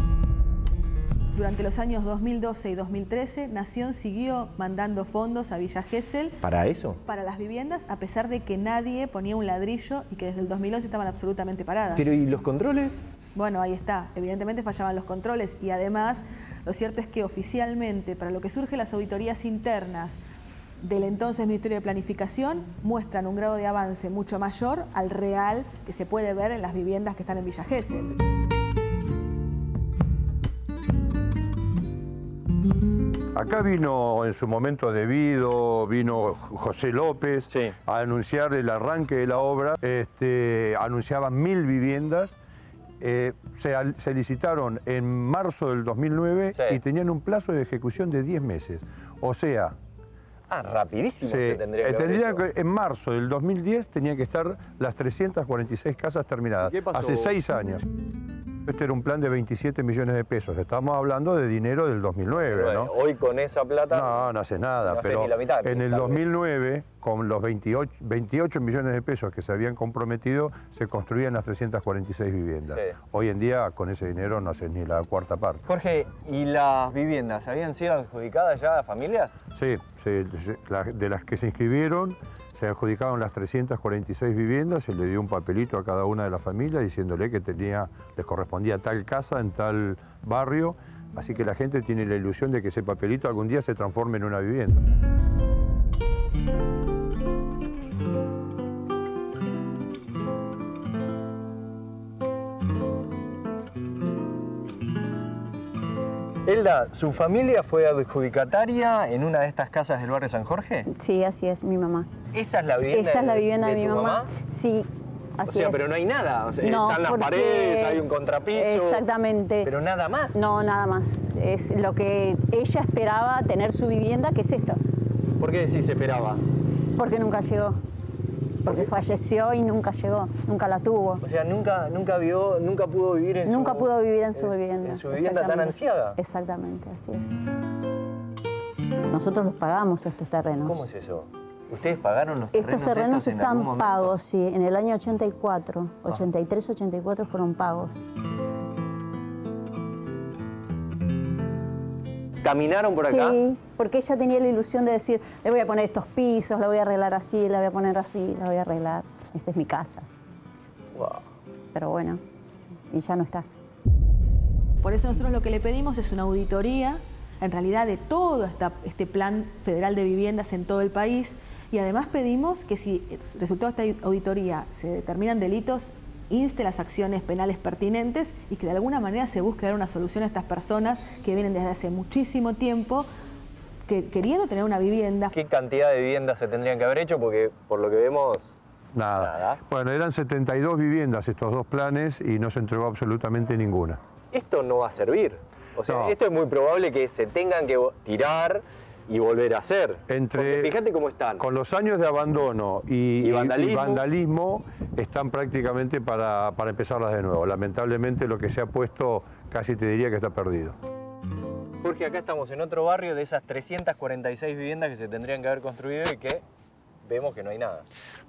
Durante los años 2012 y 2013, Nación siguió mandando fondos a Villa Gesell. ¿Para eso? Para las viviendas, a pesar de que nadie ponía un ladrillo y que desde el 2011 estaban absolutamente paradas. Pero ¿y los controles? Bueno, ahí está. Evidentemente fallaban los controles y además lo cierto es que oficialmente para lo que surge las auditorías internas del entonces Ministerio de Planificación muestran un grado de avance mucho mayor al real que se puede ver en las viviendas que están en Villa Acá vino en su momento debido, vino José López a anunciar el arranque de la obra. Este, anunciaban mil viviendas eh, se, licitaron en marzo del 2009 y tenían un plazo de ejecución de 10 meses. O sea... Ah, rapidísimo se, eh, que, En marzo del 2010 tenían que estar las 346 casas terminadas. Hace 6 años. Este era un plan de 27 millones de pesos. Estamos hablando de dinero del 2009, ¿no? Hoy con esa plata... No, no nada. pero ni la mitad, en el 2009, con los 28, 28, millones de pesos que se habían comprometido, se construían las 346 viviendas. Hoy en día, con ese dinero, no hace ni la cuarta parte. Jorge, ¿y las viviendas habían sido adjudicadas ya a familias? sí de las que se inscribieron se adjudicaron las 346 viviendas, se le dio un papelito a cada una de las familias diciéndole que tenía, les correspondía tal casa en tal barrio, así que la gente tiene la ilusión de que ese papelito algún día se transforme en una vivienda. Elda, ¿su familia fue adjudicataria en una de estas casas del barrio San Jorge? Sí, así es, mi mamá. ¿Esa es la vivienda, Esa la de, mi mamá? Sí, Así o sea, pero no hay nada. están las paredes, hay un contrapiso. Exactamente. Pero nada más. No, nada más. Es lo que ella esperaba tener su vivienda, que es esto. ¿Por qué decís esperaba? Porque nunca llegó porque falleció y nunca llegó, nunca la tuvo. O sea, nunca, nunca vio, nunca pudo vivir en su... nunca pudo vivir en su vivienda. En su vivienda tan ansiada. Exactamente, así es. Nosotros los pagamos estos terrenos. ¿Cómo es eso? ¿Ustedes pagaron los terrenos? Estos terrenos están pagos, sí. En el año 84, 83, 84 fueron pagos. ¿Caminaron por acá? Sí, porque ella tenía la ilusión de decir, le voy a poner estos pisos, la voy a arreglar así, la voy a poner así, la voy a arreglar. Esta es mi casa. Pero bueno, y ya no está. Por eso nosotros lo que le pedimos es una auditoría, en realidad, de todo este plan federal de viviendas en todo el país. Y además pedimos que si resultado esta auditoría se determinan delitos inste las acciones penales pertinentes y que de alguna manera se busque dar una solución a estas personas que vienen desde hace muchísimo tiempo que, queriendo tener una vivienda. ¿Qué cantidad de viviendas se tendrían que haber hecho? Porque por lo que vemos... Nada. Bueno, eran 72 viviendas estos dos planes y no se entregó absolutamente ninguna. Esto no va a servir. O sea, esto es muy probable que se tengan que tirar, y volver a hacer. fíjate cómo están. Con los años de abandono y, vandalismo. están prácticamente para, empezarlas de nuevo. Lamentablemente lo que se ha puesto casi te diría que está perdido. Jorge, acá estamos en otro barrio de esas 346 viviendas que se tendrían que haber construido y que vemos que no hay nada.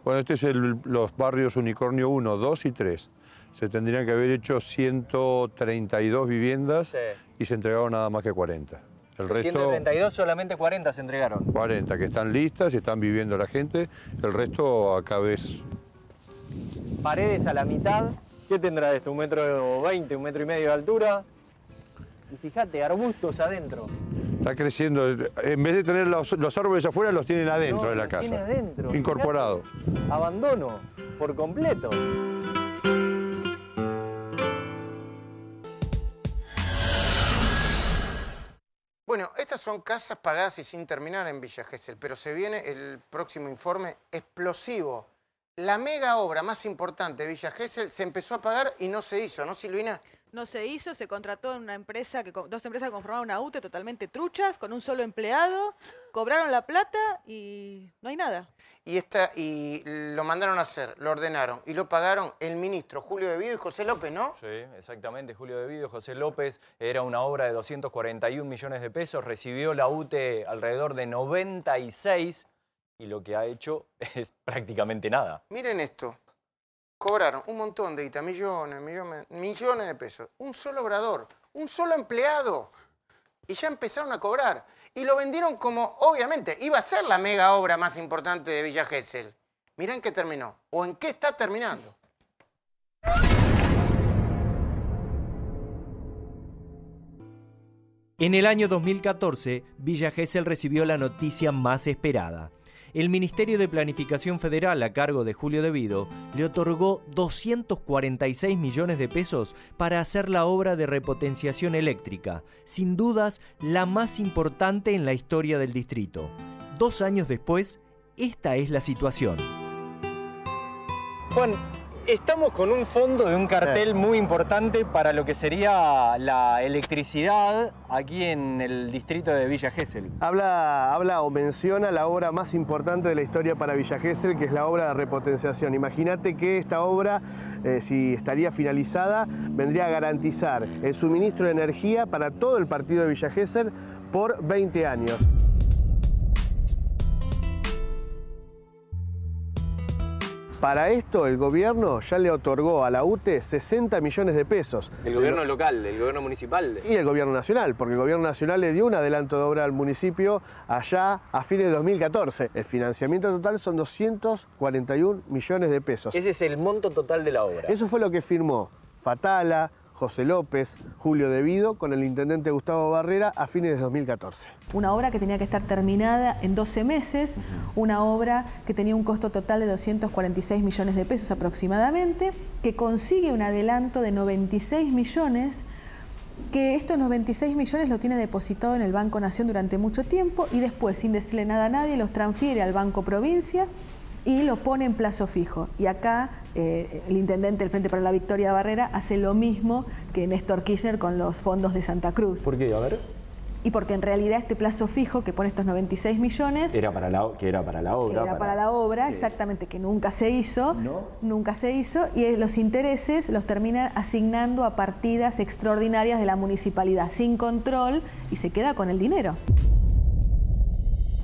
Bueno, este es los barrios Unicornio 1, 2 y 3. Se tendrían que haber hecho 132 viviendas y se entregaron nada más que 40. El resto, 132 solamente 40 se entregaron. 40 que están listas, y están viviendo la gente, el resto acá ves. Paredes a la mitad, ¿qué tendrá esto? ¿Un metro veinte, un metro y medio de altura? Y fíjate, arbustos adentro. Está creciendo, en vez de tener los, árboles afuera, los tienen adentro de la casa. adentro. Incorporado. abandono por completo. Bueno, estas son casas pagadas y sin terminar en Villa Gesell, pero se viene el próximo informe explosivo. La mega obra más importante de Villa Gesell se empezó a pagar y no se hizo, ¿no, Silvina? no se hizo, se contrató en una empresa, que, dos empresas conformaron una UTE totalmente truchas, con un solo empleado, cobraron la plata y no hay nada. Y, esta, y lo mandaron a hacer, lo ordenaron y lo pagaron el ministro Julio De Vido y José López, ¿no? Sí, exactamente, Julio Vido y José López. Era una obra de 241 millones de pesos, recibió la UTE alrededor de 96 y lo que ha hecho *laughs* es prácticamente nada. Miren esto cobraron un montón de millones, millones, de pesos. Un solo obrador, un solo empleado. Y ya empezaron a cobrar. Y lo vendieron como, obviamente, iba a ser la mega obra más importante de Villa Gesell. Mirá en qué terminó, o en qué está terminando. En el año 2014, Villa Gesell recibió la noticia más esperada el Ministerio de Planificación Federal a cargo de Julio Devido le otorgó 246 millones de pesos para hacer la obra de repotenciación eléctrica, sin dudas la más importante en la historia del distrito. Dos años después, esta es la situación. Estamos con un fondo de un cartel muy importante para lo que sería la electricidad aquí en el distrito de Villa Gesell. Habla, habla o menciona la obra más importante de la historia para Villa Gesell, que es la obra de repotenciación. Imagínate que esta obra, eh, si estaría finalizada, vendría a garantizar el suministro de energía para todo el partido de Villa Gesell por 20 años. Para esto el gobierno ya le otorgó a la UTE 60 millones de pesos. El gobierno local, el gobierno municipal. Y el gobierno nacional, porque el gobierno nacional le dio un adelanto de obra al municipio allá a fines de 2014. El financiamiento total son 241 millones de pesos. Ese es el monto total de la obra. Eso fue lo que firmó Fatala, José López, Julio Devido, con el intendente Gustavo Barrera a fines de 2014. Una obra que tenía que estar terminada en 12 meses, una obra que tenía un costo total de 246 millones de pesos aproximadamente, que consigue un adelanto de 96 millones que estos 96 millones lo tiene depositado en el Banco Nación durante mucho tiempo y después, sin decirle nada a nadie, los transfiere al Banco Provincia y lo pone en plazo fijo. Y acá eh, el intendente del Frente para la Victoria Barrera hace lo mismo que Néstor Kirchner con los fondos de Santa Cruz. ¿Por qué? A ver. Y porque en realidad este plazo fijo que pone estos 96 millones... Era para la, que era para la obra. era para, la obra, exactamente, que nunca se hizo. ¿No? Nunca se hizo. Y los intereses los termina asignando a partidas extraordinarias de la municipalidad, sin control, y se queda con el dinero.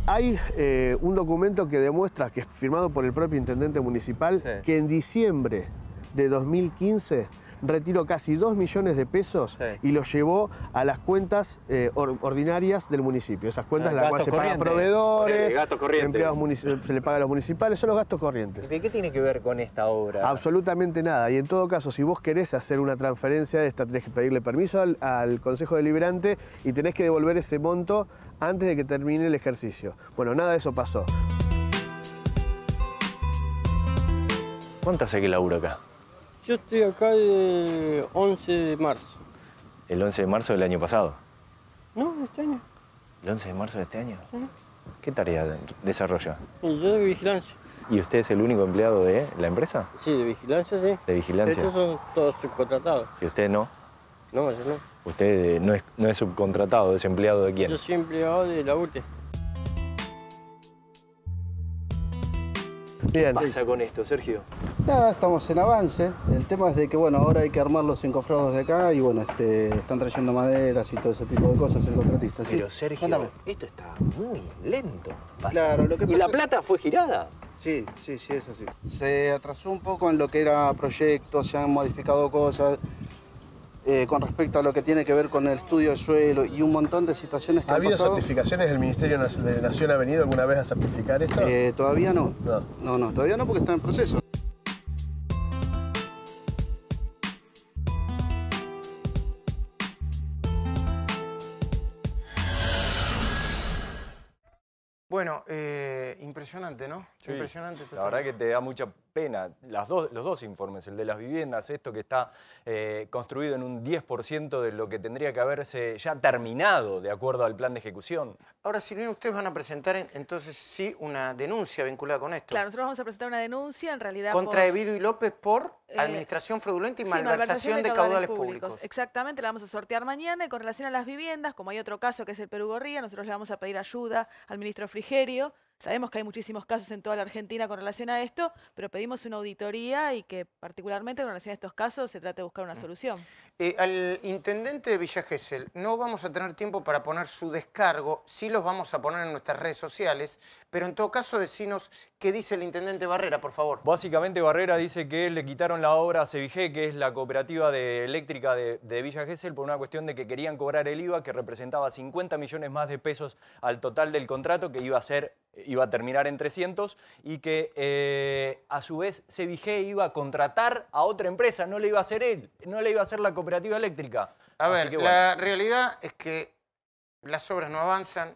Hay eh, un documento que demuestra, que es firmado por el propio intendente municipal, que en diciembre de 2015 retiró casi 2 millones de pesos y los llevó a las cuentas eh, ordinarias del municipio. Esas cuentas ah, las cuales se pagan proveedores, eh, empleados se le paga a los municipales, son los gastos corrientes. qué tiene que ver con esta obra? Absolutamente nada. Y en todo caso, si vos querés hacer una transferencia de esta, tenés que pedirle permiso al Consejo Deliberante y tenés que devolver ese monto antes de que termine el ejercicio. Bueno, nada de eso pasó. ¿Cuánto hace que laburo acá? Yo estoy acá el 11 de marzo. ¿El 11 de marzo del año pasado? No, este año. ¿El 11 de marzo de este año? ¿Qué tarea desarrolla? Yo de vigilancia. ¿Y usted es el único empleado de la empresa? Sí, de vigilancia, sí. ¿De vigilancia? Estos son todos subcontratados. ¿Y usted no? No, yo no. ¿Usted eh, no es, subcontratado, es empleado de quién? Yo soy empleado de la UTE. ¿Qué pasa con esto, Sergio? Nada, estamos en avance. El tema es de que, bueno, ahora hay que armar los encofrados de acá y, bueno, este, están trayendo maderas y todo ese tipo de cosas el contratista. Pero, Sergio, esto está muy lento. Claro, ¿Y la plata fue girada? Sí, sí, sí, es así. Se atrasó un poco en lo que era proyectos, se han modificado cosas. Eh, con respecto a lo que tiene que ver con el estudio de suelo y un montón de situaciones que ¿Ha habido certificaciones? ¿El Ministerio de Nación ha venido alguna vez a certificar esto? Eh, todavía no. No, no, todavía no porque está en proceso. Bueno, eh, impresionante, ¿no? Impresionante. la verdad que te da mucha pena. los dos informes, el de las viviendas, esto que está eh, construido en un 10% de lo que tendría que haberse ya terminado de acuerdo al plan de ejecución. Ahora, Silvina, ustedes van a presentar entonces sí una denuncia vinculada con esto. Claro, nosotros vamos a presentar una denuncia en realidad. Contra Evido y López por... Eh, Administración fraudulenta y malversación, de, caudales, públicos. Exactamente, la vamos a sortear mañana y con relación a las viviendas, como hay otro caso que es el Perú nosotros le vamos a pedir ayuda al ministro Frigerio. Sabemos que hay muchísimos casos en toda la Argentina con relación a esto, pero pedimos una auditoría y que particularmente con relación a estos casos se trate de buscar una mm. solución. Eh, al intendente de Villa Gesell, no vamos a tener tiempo para poner su descargo, sí los vamos a poner en nuestras redes sociales, pero en todo caso decinos ¿Qué dice el intendente Barrera, por favor? Básicamente Barrera dice que le quitaron la obra a Cevigé, que es la cooperativa de eléctrica de, Villa Gesell, por una cuestión de que querían cobrar el IVA, que representaba 50 millones más de pesos al total del contrato, que iba a ser iba a terminar en 300 y que eh, a su vez Cevigé iba a contratar a otra empresa, no le iba a hacer él, no le iba a hacer la cooperativa eléctrica. A ver, la realidad es que las obras no avanzan,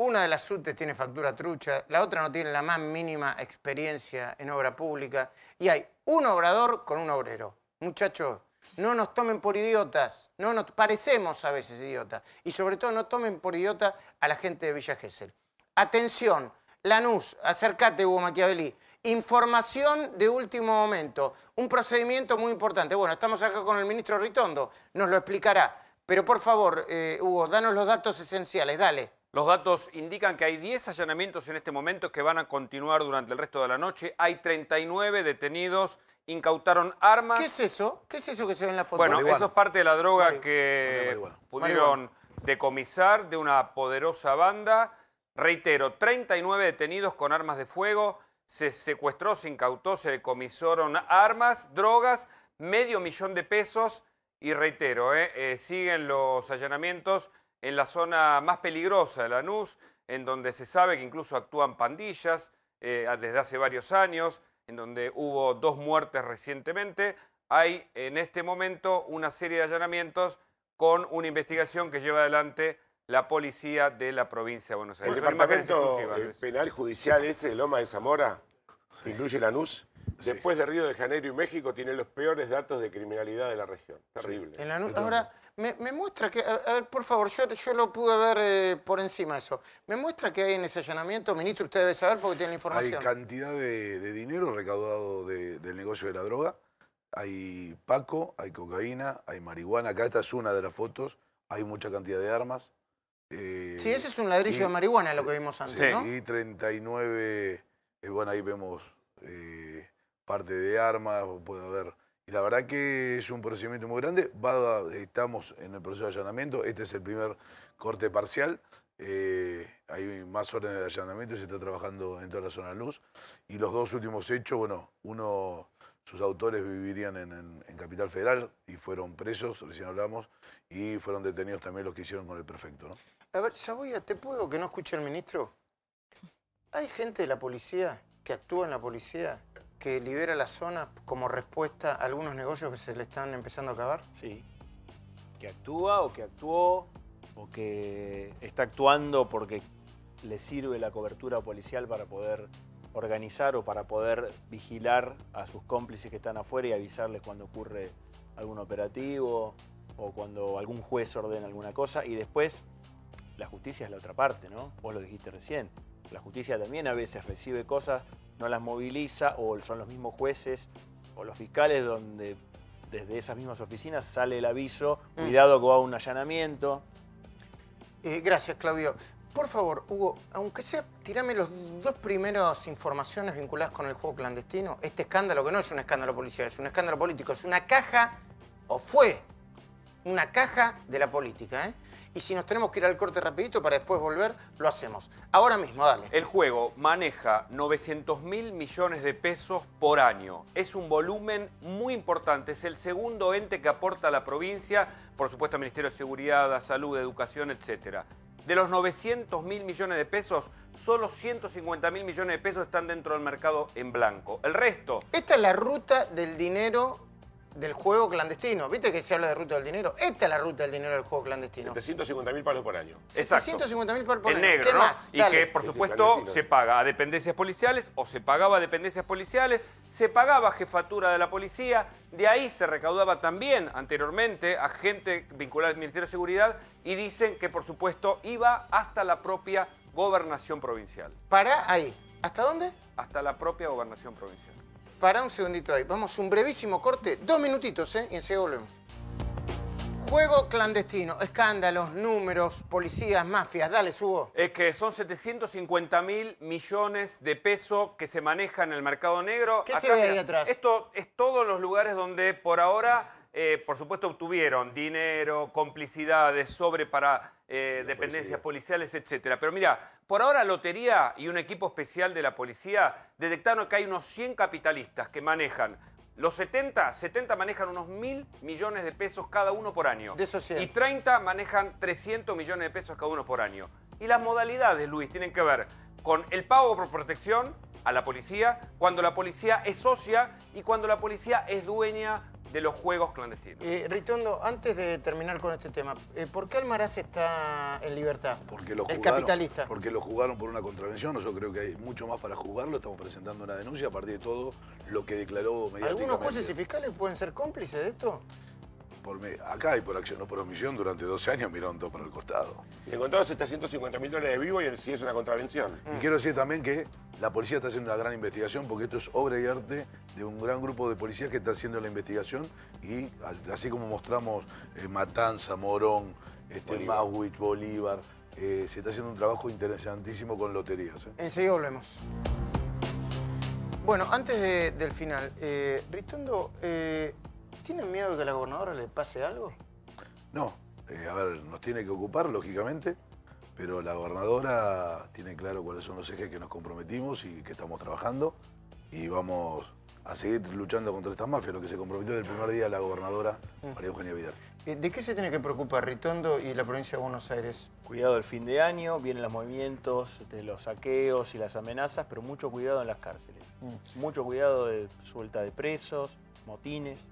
una de las SUTES tiene factura trucha, la otra no tiene la más mínima experiencia en obra pública y hay un obrador con un obrero. Muchachos, no nos tomen por idiotas, no nos parecemos a veces idiotas y sobre todo no tomen por idiota a la gente de Villa Gesell. Atención, Lanús, acércate Hugo Machiavelli. Información de último momento, un procedimiento muy importante. Bueno, estamos acá con el ministro Ritondo, nos lo explicará. Pero por favor, eh, Hugo, danos los datos esenciales, dale. Los datos indican que hay 10 allanamientos en este momento que van a continuar durante el resto de la noche. Hay 39 detenidos, incautaron armas. ¿Qué es eso? ¿Qué es eso que se ve en la foto? Bueno, eso es parte de la droga que pudieron decomisar de una poderosa banda. Reitero, 39 detenidos con armas de fuego, se secuestró, se incautó, se decomisaron armas, drogas, medio millón de pesos y reitero, eh, eh, siguen los allanamientos en la zona más peligrosa de Lanús, en donde se sabe que incluso actúan pandillas eh, desde hace varios años, en donde hubo dos muertes recientemente, hay en este momento una serie de allanamientos con una investigación que lleva adelante la policía de la provincia de Buenos Aires. El departamento eh, penal judicial ese de Loma de Zamora incluye Lanús. NUS. Después de Río de Janeiro y México tiene los peores datos de criminalidad de la región. Terrible. En ahora, me, muestra que, a, ver, por favor, yo, yo lo pude ver eh, por encima eso. Me muestra que hay en ese allanamiento, ministro, usted debe saber porque tiene la información. Hay cantidad de, dinero recaudado del negocio de la droga. Hay paco, hay cocaína, hay marihuana. Acá esta es una de las fotos. Hay mucha cantidad de armas. Eh, sí, ese es un ladrillo de marihuana lo que vimos antes, sí. ¿no? Y 39 bueno, ahí vemos eh, parte de armas, puede haber... Y la verdad que es un procedimiento muy grande. estamos en el proceso de allanamiento. Este es el primer corte parcial. Eh, hay más órdenes de allanamiento y se está trabajando en toda la zona de luz. Y los dos últimos hechos, bueno, uno, sus autores vivirían en, Capital Federal y fueron presos, recién hablamos, y fueron detenidos también los que hicieron con el prefecto. ¿no? A ver, ya ¿te puedo que no escuche el ministro? Hay gente de la policía que actúa en la policía que libera la zona como respuesta a algunos negocios que se le están empezando a acabar? Sí. Que actúa o que actuó o que está actuando porque le sirve la cobertura policial para poder organizar o para poder vigilar a sus cómplices que están afuera y avisarles cuando ocurre algún operativo o cuando algún juez ordena alguna cosa. Y después, la justicia es la otra parte, ¿no? Vos lo dijiste recién. La justicia también a veces recibe cosas, no las moviliza o son los mismos jueces o los fiscales donde desde esas mismas oficinas sale el aviso, mm. cuidado que va un allanamiento. Eh, gracias, Claudio. Por favor, Hugo, aunque sea, tirame los dos primeros informaciones vinculadas con el juego clandestino. Este escándalo, que no es un escándalo policial, es un escándalo político, es una caja, o fue una caja de la política, ¿eh? y si nos tenemos que ir al corte rapidito para después volver, lo hacemos. Ahora mismo, dale. El juego maneja 900 mil millones de pesos por año. Es un volumen muy importante, es el segundo ente que aporta a la provincia, por supuesto Ministerio de Seguridad, Salud, Educación, etc. De los 900 mil millones de pesos, solo 150 mil millones de pesos están dentro del mercado en blanco. El resto... Esta es la ruta del dinero del juego clandestino. ¿Viste que se habla de ruta del dinero? Esta es la ruta del dinero del juego clandestino. 750 mil palos por año. Exacto. 750 mil pesos. por año. negro, ¿Qué Más? Y que, por supuesto, se paga a dependencias policiales o se pagaba a dependencias policiales, se pagaba a jefatura de la policía, de ahí se recaudaba también anteriormente a gente vinculada al Ministerio de Seguridad y dicen que, por supuesto, iba hasta la propia gobernación provincial. Para ahí. ¿Hasta dónde? Hasta la propia gobernación provincial. Pará un segundito ahí. Vamos, un brevísimo corte, dos minutitos, ¿eh? Y enseguida volvemos. Juego clandestino, escándalos, números, policías, mafias. Dale, subo. Es que son 750 mil millones de pesos que se manejan en el mercado negro. ¿Qué Acá, ahí atrás? Esto es todos los lugares donde por ahora eh, por supuesto, obtuvieron dinero, complicidades, sobre para eh, dependencias policiales, etcétera. Pero mira, por ahora Lotería y un equipo especial de la policía detectaron que hay unos 100 capitalistas que manejan. Los 70, 70 manejan unos mil millones de pesos cada uno por año. De Y 30 manejan 300 millones de pesos cada uno por año. Y las modalidades, Luis, tienen que ver con el pago por protección a la policía, cuando la policía es socia y cuando la policía es dueña de los juegos clandestinos. Eh, Ritondo, antes de terminar con este tema, eh, ¿por qué Almaraz está en libertad? Porque lo jugaron, capitalista. Porque lo jugaron por una contravención. Yo creo que hay mucho más para jugarlo. Estamos presentando una denuncia a partir de todo lo que declaró mediáticamente. ¿Algunos jueces y fiscales pueden ser cómplices de esto? acá y por acción, no por omisión, durante 12 años miraron todo por el costado. Y encontraron 750 mil dólares de vivo y él sí es una contravención. Y quiero decir también que la policía está haciendo una gran investigación porque esto es obra y arte de un gran grupo de policías que está haciendo la investigación y así como mostramos eh, Matanza, Morón, este, Bolívar. Bolívar eh, se está haciendo un trabajo interesantísimo con loterías. Eh. Enseguida volvemos. Bueno, antes del final, eh, Ritondo, ¿Tienen miedo de que a la gobernadora le pase algo? No. Eh, a ver, nos tiene que ocupar, lógicamente, pero la gobernadora tiene claro cuáles son los ejes que nos comprometimos y que estamos trabajando y vamos a seguir luchando contra esta mafia, lo que se comprometió desde el primer día la gobernadora mm. María Eugenia Vidal. Eh, ¿De qué se tiene que preocupar Ritondo y la provincia de Buenos Aires? Cuidado el fin de año, vienen los movimientos los saqueos y las amenazas, pero mucho cuidado en las cárceles. Mm. Mucho cuidado de suelta de presos, motines.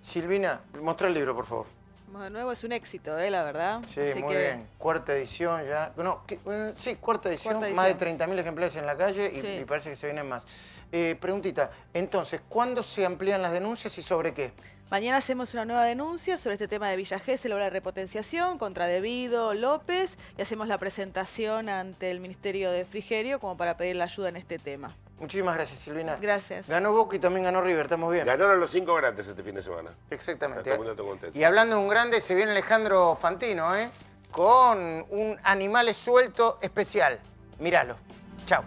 Silvina, mostrá el libro, por favor. De nuevo es un éxito, ¿eh? la verdad. Sí, muy bien. Cuarta edición ya. sí, cuarta edición, Más de 30.000 ejemplares en la calle y, parece que se vienen más. Eh, preguntita, entonces, ¿cuándo se amplían las denuncias y sobre qué? Mañana hacemos una nueva denuncia sobre este tema de Villa el obra de repotenciación, contra Debido, López, y hacemos la presentación ante el Ministerio de Frigerio como para pedir la ayuda en este tema. Muchísimas gracias, Silvina. Gracias. Ganó Boca y también ganó River, estamos bien. Ganaron los cinco grandes este fin de semana. Exactamente. Estamos contento contento. Y hablando de un grande, se viene Alejandro Fantino, ¿eh? Con un animal suelto especial. Míralo. Chao.